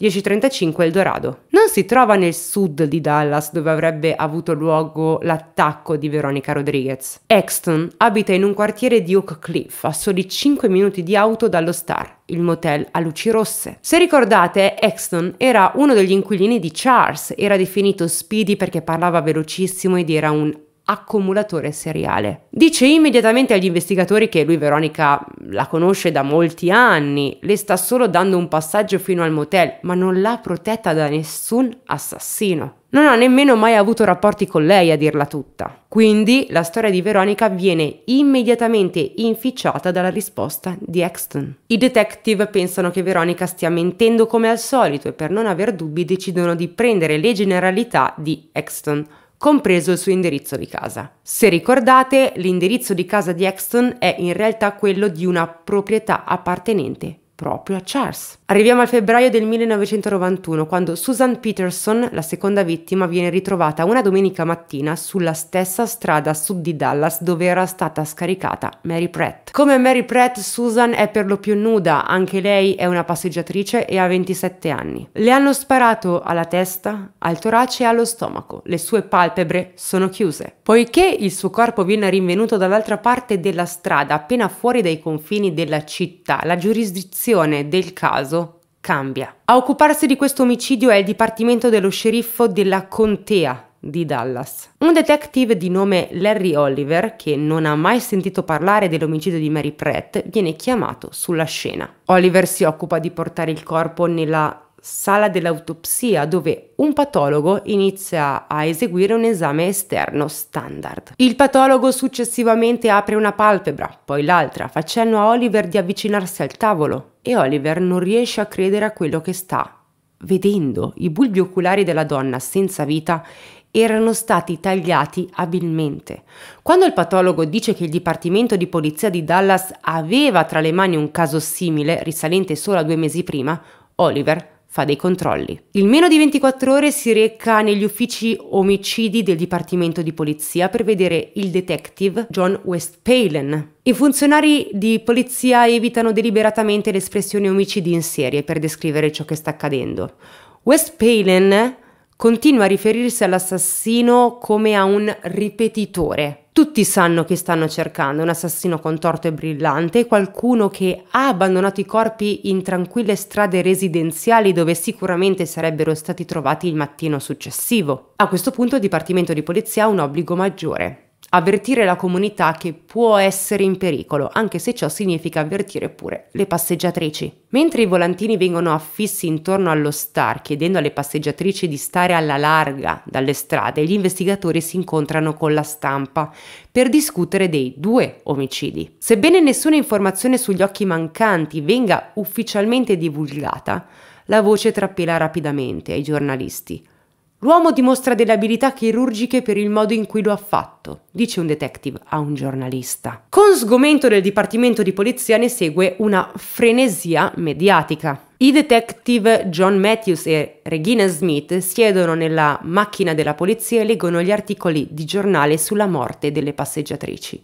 10.35 Eldorado. Non si trova nel sud di Dallas dove avrebbe avuto luogo l'attacco di Veronica Rodriguez. Exton abita in un quartiere di Oak Cliff a soli 5 minuti di auto dallo Star, il motel a luci rosse. Se ricordate, Exton era uno degli inquilini di Charles, era definito speedy perché parlava velocissimo ed era un accumulatore seriale. Dice immediatamente agli investigatori che lui Veronica la conosce da molti anni, le sta solo dando un passaggio fino al motel, ma non l'ha protetta da nessun assassino. Non ha nemmeno mai avuto rapporti con lei a dirla tutta. Quindi la storia di Veronica viene immediatamente inficiata dalla risposta di Exton. I detective pensano che Veronica stia mentendo come al solito e per non aver dubbi decidono di prendere le generalità di Exton compreso il suo indirizzo di casa. Se ricordate, l'indirizzo di casa di Exton è in realtà quello di una proprietà appartenente proprio a Charles. Arriviamo al febbraio del 1991, quando Susan Peterson, la seconda vittima, viene ritrovata una domenica mattina sulla stessa strada sud di Dallas dove era stata scaricata Mary Pratt. Come Mary Pratt, Susan è per lo più nuda, anche lei è una passeggiatrice e ha 27 anni. Le hanno sparato alla testa, al torace e allo stomaco. Le sue palpebre sono chiuse. Poiché il suo corpo viene rinvenuto dall'altra parte della strada, appena fuori dai confini della città, la giurisdizione versione del caso cambia. A occuparsi di questo omicidio è il dipartimento dello sceriffo della contea di Dallas. Un detective di nome Larry Oliver, che non ha mai sentito parlare dell'omicidio di Mary Pratt, viene chiamato sulla scena. Oliver si occupa di portare il corpo nella sala dell'autopsia dove un patologo inizia a eseguire un esame esterno standard. Il patologo successivamente apre una palpebra, poi l'altra, facendo a Oliver di avvicinarsi al tavolo e Oliver non riesce a credere a quello che sta vedendo. I bulbi oculari della donna senza vita erano stati tagliati abilmente. Quando il patologo dice che il Dipartimento di Polizia di Dallas aveva tra le mani un caso simile, risalente solo a due mesi prima, Oliver fa dei controlli. In meno di 24 ore si reca negli uffici omicidi del Dipartimento di Polizia per vedere il detective John West Palen. I funzionari di polizia evitano deliberatamente l'espressione omicidi in serie per descrivere ciò che sta accadendo. West Palen continua a riferirsi all'assassino come a un ripetitore, tutti sanno che stanno cercando, un assassino contorto e brillante, qualcuno che ha abbandonato i corpi in tranquille strade residenziali dove sicuramente sarebbero stati trovati il mattino successivo. A questo punto il Dipartimento di Polizia ha un obbligo maggiore avvertire la comunità che può essere in pericolo, anche se ciò significa avvertire pure le passeggiatrici. Mentre i volantini vengono affissi intorno allo star chiedendo alle passeggiatrici di stare alla larga dalle strade, gli investigatori si incontrano con la stampa per discutere dei due omicidi. Sebbene nessuna informazione sugli occhi mancanti venga ufficialmente divulgata, la voce trapela rapidamente ai giornalisti. L'uomo dimostra delle abilità chirurgiche per il modo in cui lo ha fatto, dice un detective a un giornalista. Con sgomento del Dipartimento di Polizia ne segue una frenesia mediatica. I detective John Matthews e Regina Smith siedono nella macchina della polizia e leggono gli articoli di giornale sulla morte delle passeggiatrici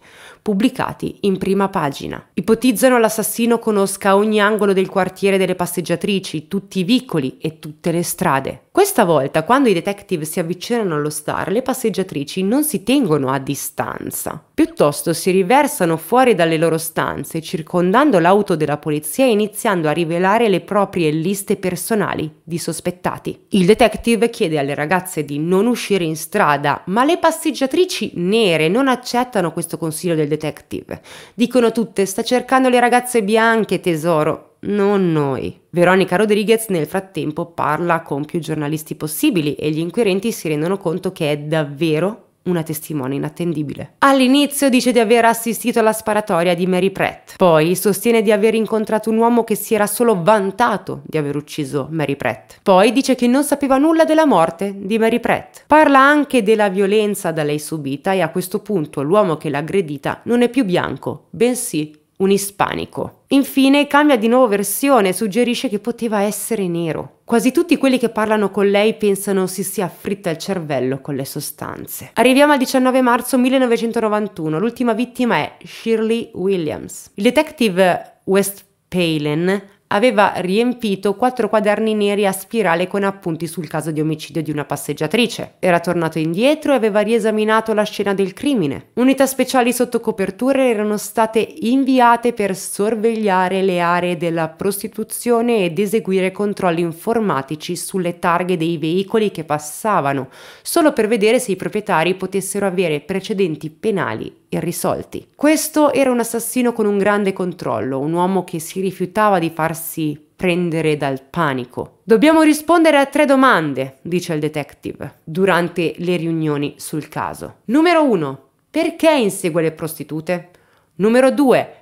pubblicati in prima pagina. Ipotizzano l'assassino conosca ogni angolo del quartiere delle passeggiatrici, tutti i vicoli e tutte le strade. Questa volta, quando i detective si avvicinano allo star, le passeggiatrici non si tengono a distanza, piuttosto si riversano fuori dalle loro stanze, circondando l'auto della polizia e iniziando a rivelare le proprie liste personali di sospettati. Il detective chiede alle ragazze di non uscire in strada, ma le passeggiatrici nere non accettano questo consiglio del detective detective. Dicono tutte, sta cercando le ragazze bianche, tesoro. Non noi. Veronica Rodriguez nel frattempo parla con più giornalisti possibili e gli inquirenti si rendono conto che è davvero una testimone inattendibile. All'inizio dice di aver assistito alla sparatoria di Mary Pratt, poi sostiene di aver incontrato un uomo che si era solo vantato di aver ucciso Mary Pratt, poi dice che non sapeva nulla della morte di Mary Pratt. Parla anche della violenza da lei subita e a questo punto l'uomo che l'ha aggredita non è più bianco, bensì un ispanico. Infine cambia di nuovo versione e suggerisce che poteva essere nero. Quasi tutti quelli che parlano con lei pensano si sia affritta il cervello con le sostanze. Arriviamo al 19 marzo 1991, l'ultima vittima è Shirley Williams. Il detective West Palin aveva riempito quattro quaderni neri a spirale con appunti sul caso di omicidio di una passeggiatrice. Era tornato indietro e aveva riesaminato la scena del crimine. Unità speciali sotto copertura erano state inviate per sorvegliare le aree della prostituzione ed eseguire controlli informatici sulle targhe dei veicoli che passavano, solo per vedere se i proprietari potessero avere precedenti penali irrisolti. Questo era un assassino con un grande controllo, un uomo che si rifiutava di farsi prendere dal panico. Dobbiamo rispondere a tre domande, dice il detective, durante le riunioni sul caso. Numero 1. Perché insegue le prostitute? Numero 2.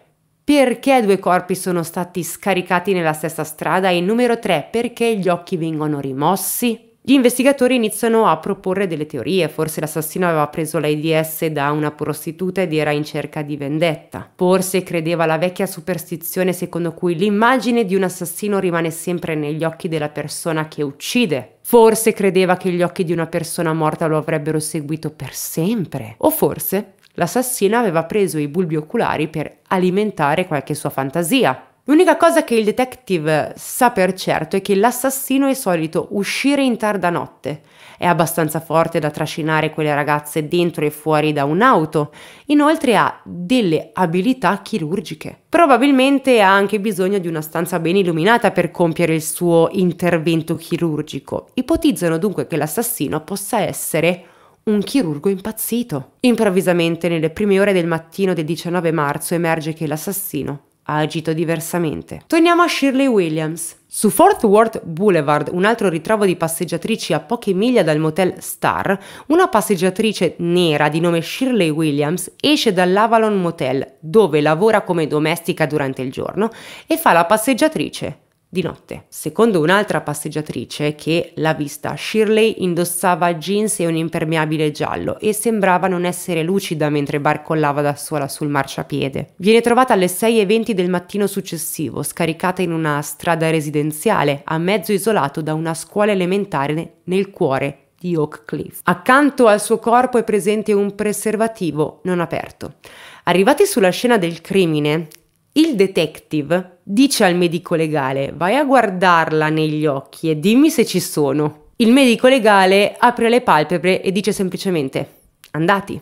Perché due corpi sono stati scaricati nella stessa strada? E numero 3. Perché gli occhi vengono rimossi? Gli investigatori iniziano a proporre delle teorie, forse l'assassino aveva preso l'AIDS da una prostituta ed era in cerca di vendetta, forse credeva alla vecchia superstizione secondo cui l'immagine di un assassino rimane sempre negli occhi della persona che uccide, forse credeva che gli occhi di una persona morta lo avrebbero seguito per sempre, o forse l'assassino aveva preso i bulbi oculari per alimentare qualche sua fantasia. L'unica cosa che il detective sa per certo è che l'assassino è solito uscire in tarda notte. È abbastanza forte da trascinare quelle ragazze dentro e fuori da un'auto. Inoltre ha delle abilità chirurgiche. Probabilmente ha anche bisogno di una stanza ben illuminata per compiere il suo intervento chirurgico. Ipotizzano dunque che l'assassino possa essere un chirurgo impazzito. Improvvisamente, nelle prime ore del mattino del 19 marzo, emerge che l'assassino ha agito diversamente. Torniamo a Shirley Williams. Su Fort Worth Boulevard, un altro ritrovo di passeggiatrici a poche miglia dal motel Star, una passeggiatrice nera di nome Shirley Williams esce dall'Avalon Motel, dove lavora come domestica durante il giorno, e fa la passeggiatrice di notte. Secondo un'altra passeggiatrice che l'ha vista, Shirley indossava jeans e un impermeabile giallo e sembrava non essere lucida mentre barcollava da sola sul marciapiede. Viene trovata alle 6.20 del mattino successivo, scaricata in una strada residenziale, a mezzo isolato da una scuola elementare nel cuore di Oak Cliff. Accanto al suo corpo è presente un preservativo non aperto. Arrivati sulla scena del crimine, il detective dice al medico legale vai a guardarla negli occhi e dimmi se ci sono. Il medico legale apre le palpebre e dice semplicemente andati.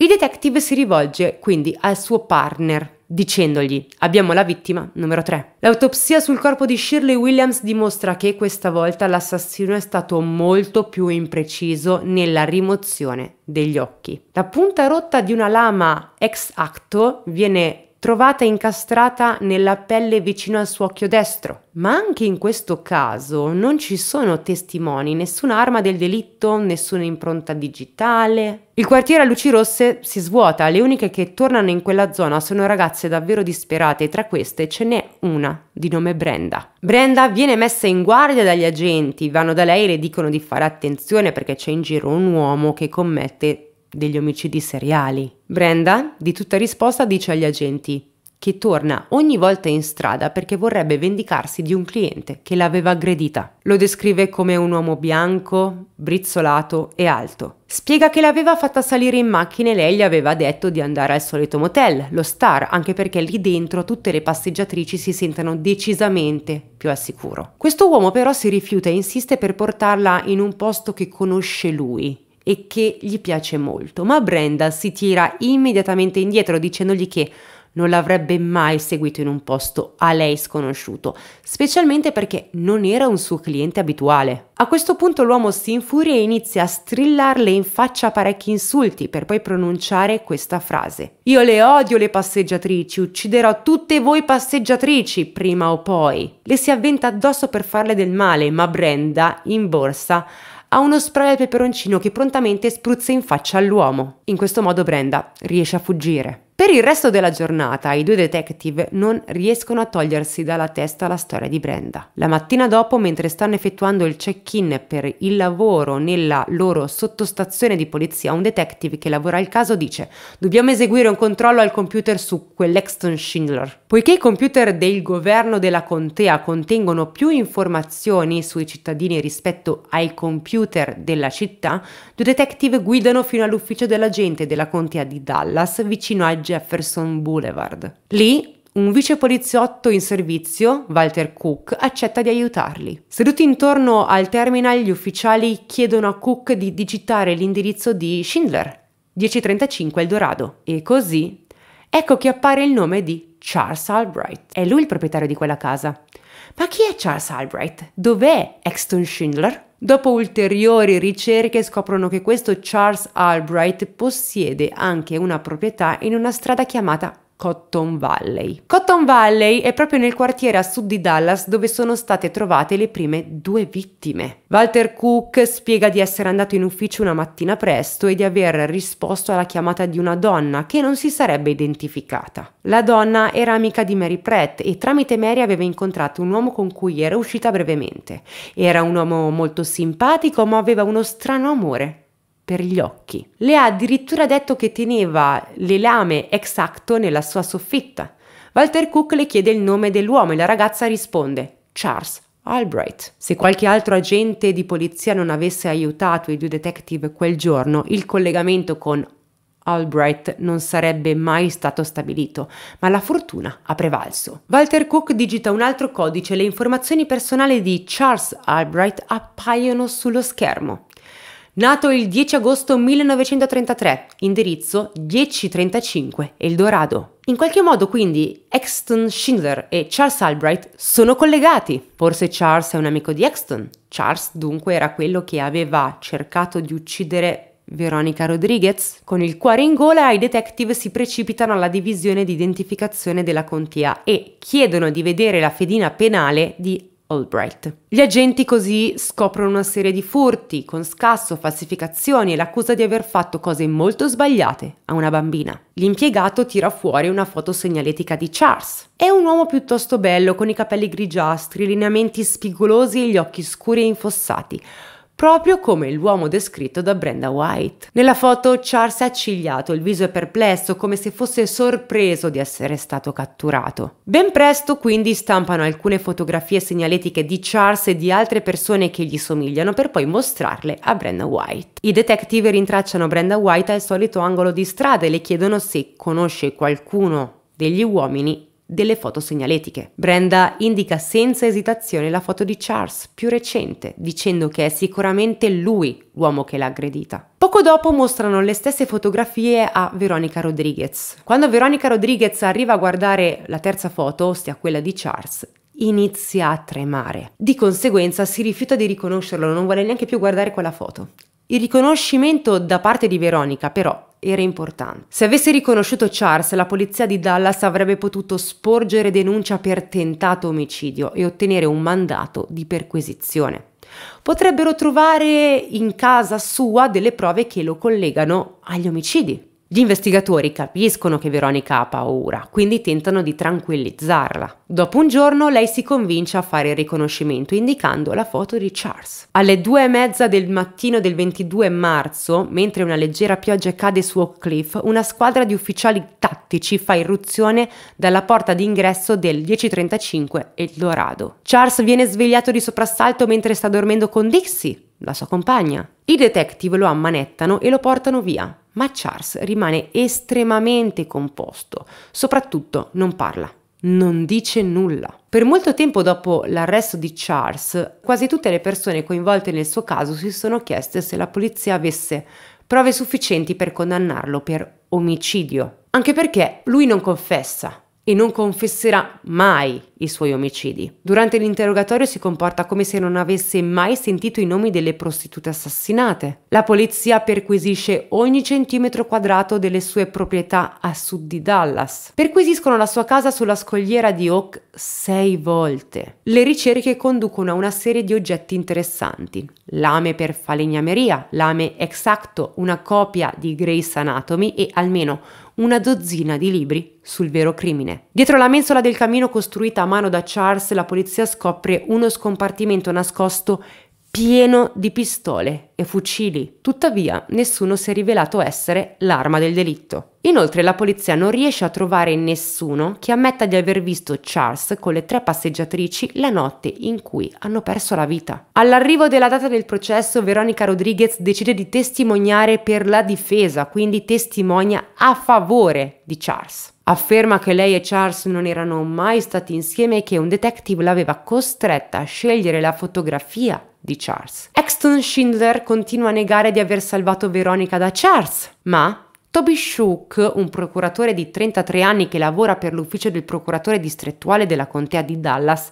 Il detective si rivolge quindi al suo partner dicendogli abbiamo la vittima numero 3. L'autopsia sul corpo di Shirley Williams dimostra che questa volta l'assassino è stato molto più impreciso nella rimozione degli occhi. La punta rotta di una lama ex acto viene trovata incastrata nella pelle vicino al suo occhio destro. Ma anche in questo caso non ci sono testimoni, nessuna arma del delitto, nessuna impronta digitale. Il quartiere a luci rosse si svuota, le uniche che tornano in quella zona sono ragazze davvero disperate e tra queste ce n'è una di nome Brenda. Brenda viene messa in guardia dagli agenti, vanno da lei e le dicono di fare attenzione perché c'è in giro un uomo che commette degli omicidi seriali. Brenda, di tutta risposta, dice agli agenti che torna ogni volta in strada perché vorrebbe vendicarsi di un cliente che l'aveva aggredita. Lo descrive come un uomo bianco, brizzolato e alto. Spiega che l'aveva fatta salire in macchina e lei gli aveva detto di andare al solito motel, lo Star, anche perché lì dentro tutte le passeggiatrici si sentono decisamente più al sicuro. Questo uomo però si rifiuta e insiste per portarla in un posto che conosce lui, e che gli piace molto, ma Brenda si tira immediatamente indietro dicendogli che non l'avrebbe mai seguito in un posto a lei sconosciuto, specialmente perché non era un suo cliente abituale. A questo punto l'uomo si infuria e inizia a strillarle in faccia parecchi insulti per poi pronunciare questa frase. Io le odio le passeggiatrici, ucciderò tutte voi passeggiatrici prima o poi. Le si avventa addosso per farle del male, ma Brenda, in borsa, ha uno spray al peperoncino che prontamente spruzza in faccia all'uomo. In questo modo Brenda riesce a fuggire. Per il resto della giornata i due detective non riescono a togliersi dalla testa la storia di Brenda. La mattina dopo, mentre stanno effettuando il check-in per il lavoro nella loro sottostazione di polizia, un detective che lavora il caso dice dobbiamo eseguire un controllo al computer su quell'Exton Schindler. Poiché i computer del governo della contea contengono più informazioni sui cittadini rispetto ai computer della città, due detective guidano fino all'ufficio dell'agente della contea di Dallas vicino a Jefferson Boulevard. Lì un vice poliziotto in servizio, Walter Cook, accetta di aiutarli. Seduti intorno al terminal, gli ufficiali chiedono a Cook di digitare l'indirizzo di Schindler, 1035 Eldorado. E così, ecco che appare il nome di Charles Albright. È lui il proprietario di quella casa. Ma chi è Charles Albright? Dov'è Exton Schindler? Dopo ulteriori ricerche scoprono che questo Charles Albright possiede anche una proprietà in una strada chiamata Cotton Valley. Cotton Valley è proprio nel quartiere a sud di Dallas dove sono state trovate le prime due vittime. Walter Cook spiega di essere andato in ufficio una mattina presto e di aver risposto alla chiamata di una donna che non si sarebbe identificata. La donna era amica di Mary Pratt e tramite Mary aveva incontrato un uomo con cui era uscita brevemente. Era un uomo molto simpatico ma aveva uno strano amore per gli occhi. Le ha addirittura detto che teneva le lame ex nella sua soffitta. Walter Cook le chiede il nome dell'uomo e la ragazza risponde Charles Albright. Se qualche altro agente di polizia non avesse aiutato i due detective quel giorno, il collegamento con Albright non sarebbe mai stato stabilito, ma la fortuna ha prevalso. Walter Cook digita un altro codice e le informazioni personali di Charles Albright appaiono sullo schermo. Nato il 10 agosto 1933, indirizzo 1035 Eldorado. In qualche modo quindi Exton Schindler e Charles Albright sono collegati. Forse Charles è un amico di Exton. Charles dunque era quello che aveva cercato di uccidere Veronica Rodriguez. Con il cuore in gola i detective si precipitano alla divisione di identificazione della contea e chiedono di vedere la fedina penale di Albright. Gli agenti così scoprono una serie di furti, con scasso, falsificazioni e l'accusa di aver fatto cose molto sbagliate a una bambina. L'impiegato tira fuori una foto segnaletica di Charles. È un uomo piuttosto bello, con i capelli grigiastri, lineamenti spigolosi e gli occhi scuri e infossati proprio come l'uomo descritto da Brenda White. Nella foto Charles è accigliato, il viso è perplesso, come se fosse sorpreso di essere stato catturato. Ben presto quindi stampano alcune fotografie segnaletiche di Charles e di altre persone che gli somigliano per poi mostrarle a Brenda White. I detective rintracciano Brenda White al solito angolo di strada e le chiedono se conosce qualcuno degli uomini delle foto segnaletiche. Brenda indica senza esitazione la foto di Charles, più recente, dicendo che è sicuramente lui l'uomo che l'ha aggredita. Poco dopo mostrano le stesse fotografie a Veronica Rodriguez. Quando Veronica Rodriguez arriva a guardare la terza foto, ossia quella di Charles, inizia a tremare. Di conseguenza si rifiuta di riconoscerlo, non vuole neanche più guardare quella foto. Il riconoscimento da parte di Veronica però era importante. Se avesse riconosciuto Charles, la polizia di Dallas avrebbe potuto sporgere denuncia per tentato omicidio e ottenere un mandato di perquisizione. Potrebbero trovare in casa sua delle prove che lo collegano agli omicidi. Gli investigatori capiscono che Veronica ha paura, quindi tentano di tranquillizzarla. Dopo un giorno lei si convince a fare il riconoscimento indicando la foto di Charles. Alle due e mezza del mattino del 22 marzo, mentre una leggera pioggia cade su Oak Cliff, una squadra di ufficiali tattici fa irruzione dalla porta d'ingresso del 1035 Eldorado. Charles viene svegliato di soprassalto mentre sta dormendo con Dixie, la sua compagna. I detective lo ammanettano e lo portano via, ma Charles rimane estremamente composto, soprattutto non parla non dice nulla. Per molto tempo dopo l'arresto di Charles, quasi tutte le persone coinvolte nel suo caso si sono chieste se la polizia avesse prove sufficienti per condannarlo per omicidio, anche perché lui non confessa e non confesserà mai i suoi omicidi. Durante l'interrogatorio si comporta come se non avesse mai sentito i nomi delle prostitute assassinate. La polizia perquisisce ogni centimetro quadrato delle sue proprietà a sud di Dallas. Perquisiscono la sua casa sulla scogliera di Oak sei volte. Le ricerche conducono a una serie di oggetti interessanti. Lame per falegnameria, lame exacto, una copia di Grace Anatomy e almeno una dozzina di libri sul vero crimine. Dietro la mensola del camino costruita a mano da Charles, la polizia scopre uno scompartimento nascosto pieno di pistole e fucili. Tuttavia, nessuno si è rivelato essere l'arma del delitto. Inoltre la polizia non riesce a trovare nessuno che ammetta di aver visto Charles con le tre passeggiatrici la notte in cui hanno perso la vita. All'arrivo della data del processo, Veronica Rodriguez decide di testimoniare per la difesa, quindi testimonia a favore di Charles. Afferma che lei e Charles non erano mai stati insieme e che un detective l'aveva costretta a scegliere la fotografia di Charles. Exton Schindler continua a negare di aver salvato Veronica da Charles, ma Toby Shook, un procuratore di 33 anni che lavora per l'ufficio del procuratore distrettuale della contea di Dallas,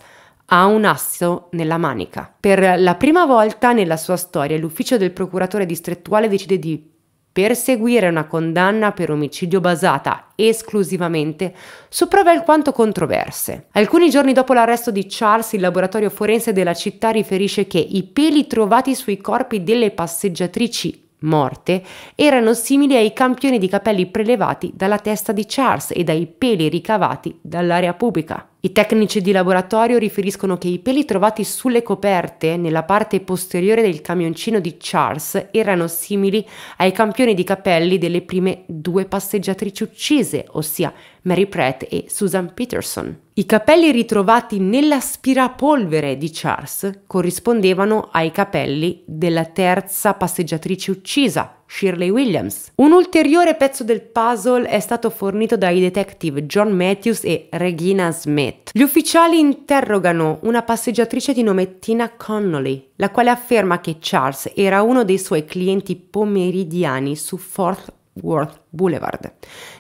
ha un asso nella manica. Per la prima volta nella sua storia l'ufficio del procuratore distrettuale decide di perseguire una condanna per omicidio basata esclusivamente su prove alquanto controverse. Alcuni giorni dopo l'arresto di Charles, il laboratorio forense della città riferisce che i peli trovati sui corpi delle passeggiatrici morte erano simili ai campioni di capelli prelevati dalla testa di Charles e dai peli ricavati dall'area pubblica. I tecnici di laboratorio riferiscono che i peli trovati sulle coperte nella parte posteriore del camioncino di Charles erano simili ai campioni di capelli delle prime due passeggiatrici uccise, ossia Mary Pratt e Susan Peterson. I capelli ritrovati nell'aspirapolvere di Charles corrispondevano ai capelli della terza passeggiatrice uccisa, Shirley Williams. Un ulteriore pezzo del puzzle è stato fornito dai detective John Matthews e Regina Smith. Gli ufficiali interrogano una passeggiatrice di nome Tina Connolly, la quale afferma che Charles era uno dei suoi clienti pomeridiani su Fort Worth Boulevard.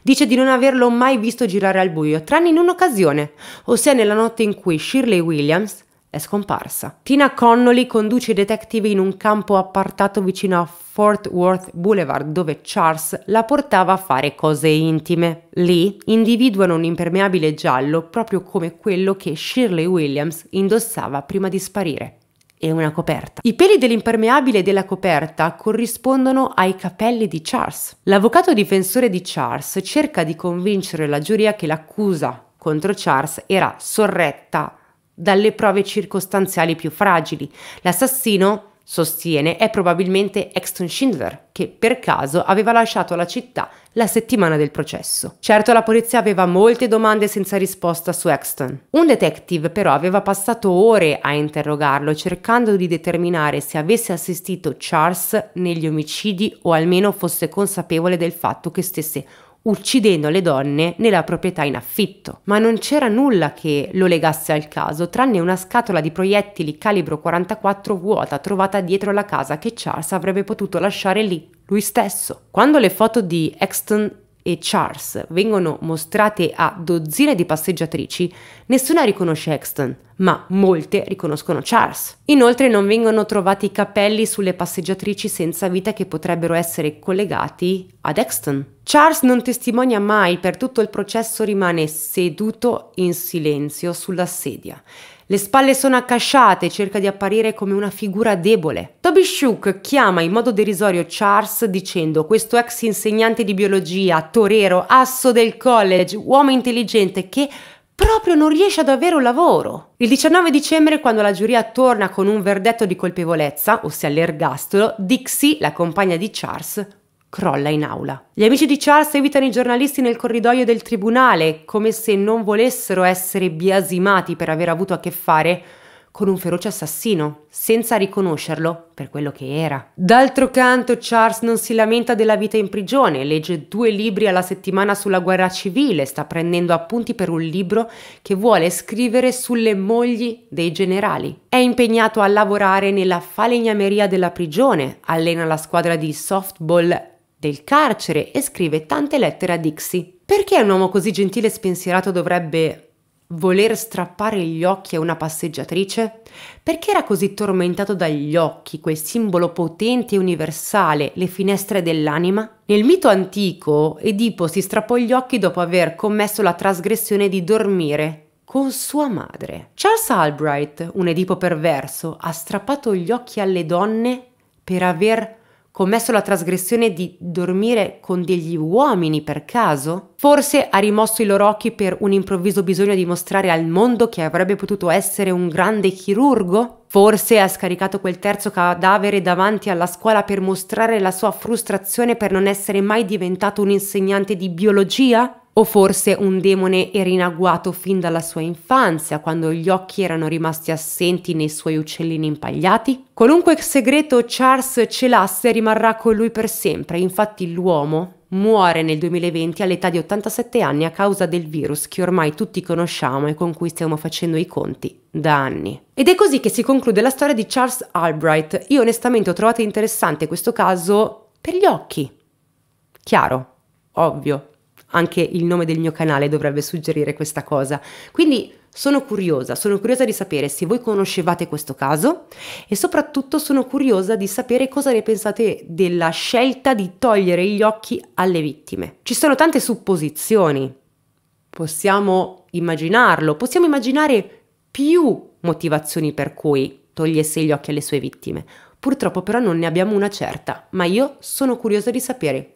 Dice di non averlo mai visto girare al buio, tranne in un'occasione, ossia nella notte in cui Shirley Williams è scomparsa. Tina Connolly conduce i detective in un campo appartato vicino a Fort Worth Boulevard dove Charles la portava a fare cose intime. Lì individuano un impermeabile giallo proprio come quello che Shirley Williams indossava prima di sparire e una coperta. I peli dell'impermeabile e della coperta corrispondono ai capelli di Charles. L'avvocato difensore di Charles cerca di convincere la giuria che l'accusa contro Charles era sorretta dalle prove circostanziali più fragili. L'assassino, sostiene, è probabilmente Exton Schindler, che per caso aveva lasciato la città la settimana del processo. Certo la polizia aveva molte domande senza risposta su Exton. Un detective però aveva passato ore a interrogarlo cercando di determinare se avesse assistito Charles negli omicidi o almeno fosse consapevole del fatto che stesse uccidendo le donne nella proprietà in affitto. Ma non c'era nulla che lo legasse al caso, tranne una scatola di proiettili calibro 44 vuota trovata dietro la casa che Charles avrebbe potuto lasciare lì, lui stesso. Quando le foto di Exton e Charles vengono mostrate a dozzine di passeggiatrici, nessuna riconosce Exton, ma molte riconoscono Charles. Inoltre non vengono trovati i capelli sulle passeggiatrici senza vita che potrebbero essere collegati ad Exton. Charles non testimonia mai, per tutto il processo rimane seduto in silenzio sulla sedia. Le spalle sono accasciate e cerca di apparire come una figura debole. Toby Shook chiama in modo derisorio Charles dicendo questo ex insegnante di biologia, torero, asso del college, uomo intelligente che proprio non riesce ad avere un lavoro. Il 19 dicembre, quando la giuria torna con un verdetto di colpevolezza, ossia l'ergastolo, Dixie, la compagna di Charles, crolla in aula. Gli amici di Charles evitano i giornalisti nel corridoio del tribunale, come se non volessero essere biasimati per aver avuto a che fare con un feroce assassino, senza riconoscerlo per quello che era. D'altro canto, Charles non si lamenta della vita in prigione, legge due libri alla settimana sulla guerra civile, sta prendendo appunti per un libro che vuole scrivere sulle mogli dei generali. È impegnato a lavorare nella falegnameria della prigione, allena la squadra di softball del carcere e scrive tante lettere a Dixie. Perché un uomo così gentile e spensierato dovrebbe voler strappare gli occhi a una passeggiatrice? Perché era così tormentato dagli occhi, quel simbolo potente e universale, le finestre dell'anima? Nel mito antico, Edipo si strappò gli occhi dopo aver commesso la trasgressione di dormire con sua madre. Charles Albright, un Edipo perverso, ha strappato gli occhi alle donne per aver commesso la trasgressione di dormire con degli uomini per caso? Forse ha rimosso i loro occhi per un improvviso bisogno di mostrare al mondo che avrebbe potuto essere un grande chirurgo? Forse ha scaricato quel terzo cadavere davanti alla scuola per mostrare la sua frustrazione per non essere mai diventato un insegnante di biologia? o forse un demone era in agguato fin dalla sua infanzia, quando gli occhi erano rimasti assenti nei suoi uccellini impagliati? Qualunque segreto Charles celasse rimarrà con lui per sempre, infatti l'uomo muore nel 2020 all'età di 87 anni a causa del virus che ormai tutti conosciamo e con cui stiamo facendo i conti da anni. Ed è così che si conclude la storia di Charles Albright. Io onestamente ho trovato interessante questo caso per gli occhi. Chiaro, ovvio, anche il nome del mio canale dovrebbe suggerire questa cosa. Quindi sono curiosa, sono curiosa di sapere se voi conoscevate questo caso e soprattutto sono curiosa di sapere cosa ne pensate della scelta di togliere gli occhi alle vittime. Ci sono tante supposizioni, possiamo immaginarlo, possiamo immaginare più motivazioni per cui togliesse gli occhi alle sue vittime. Purtroppo però non ne abbiamo una certa, ma io sono curiosa di sapere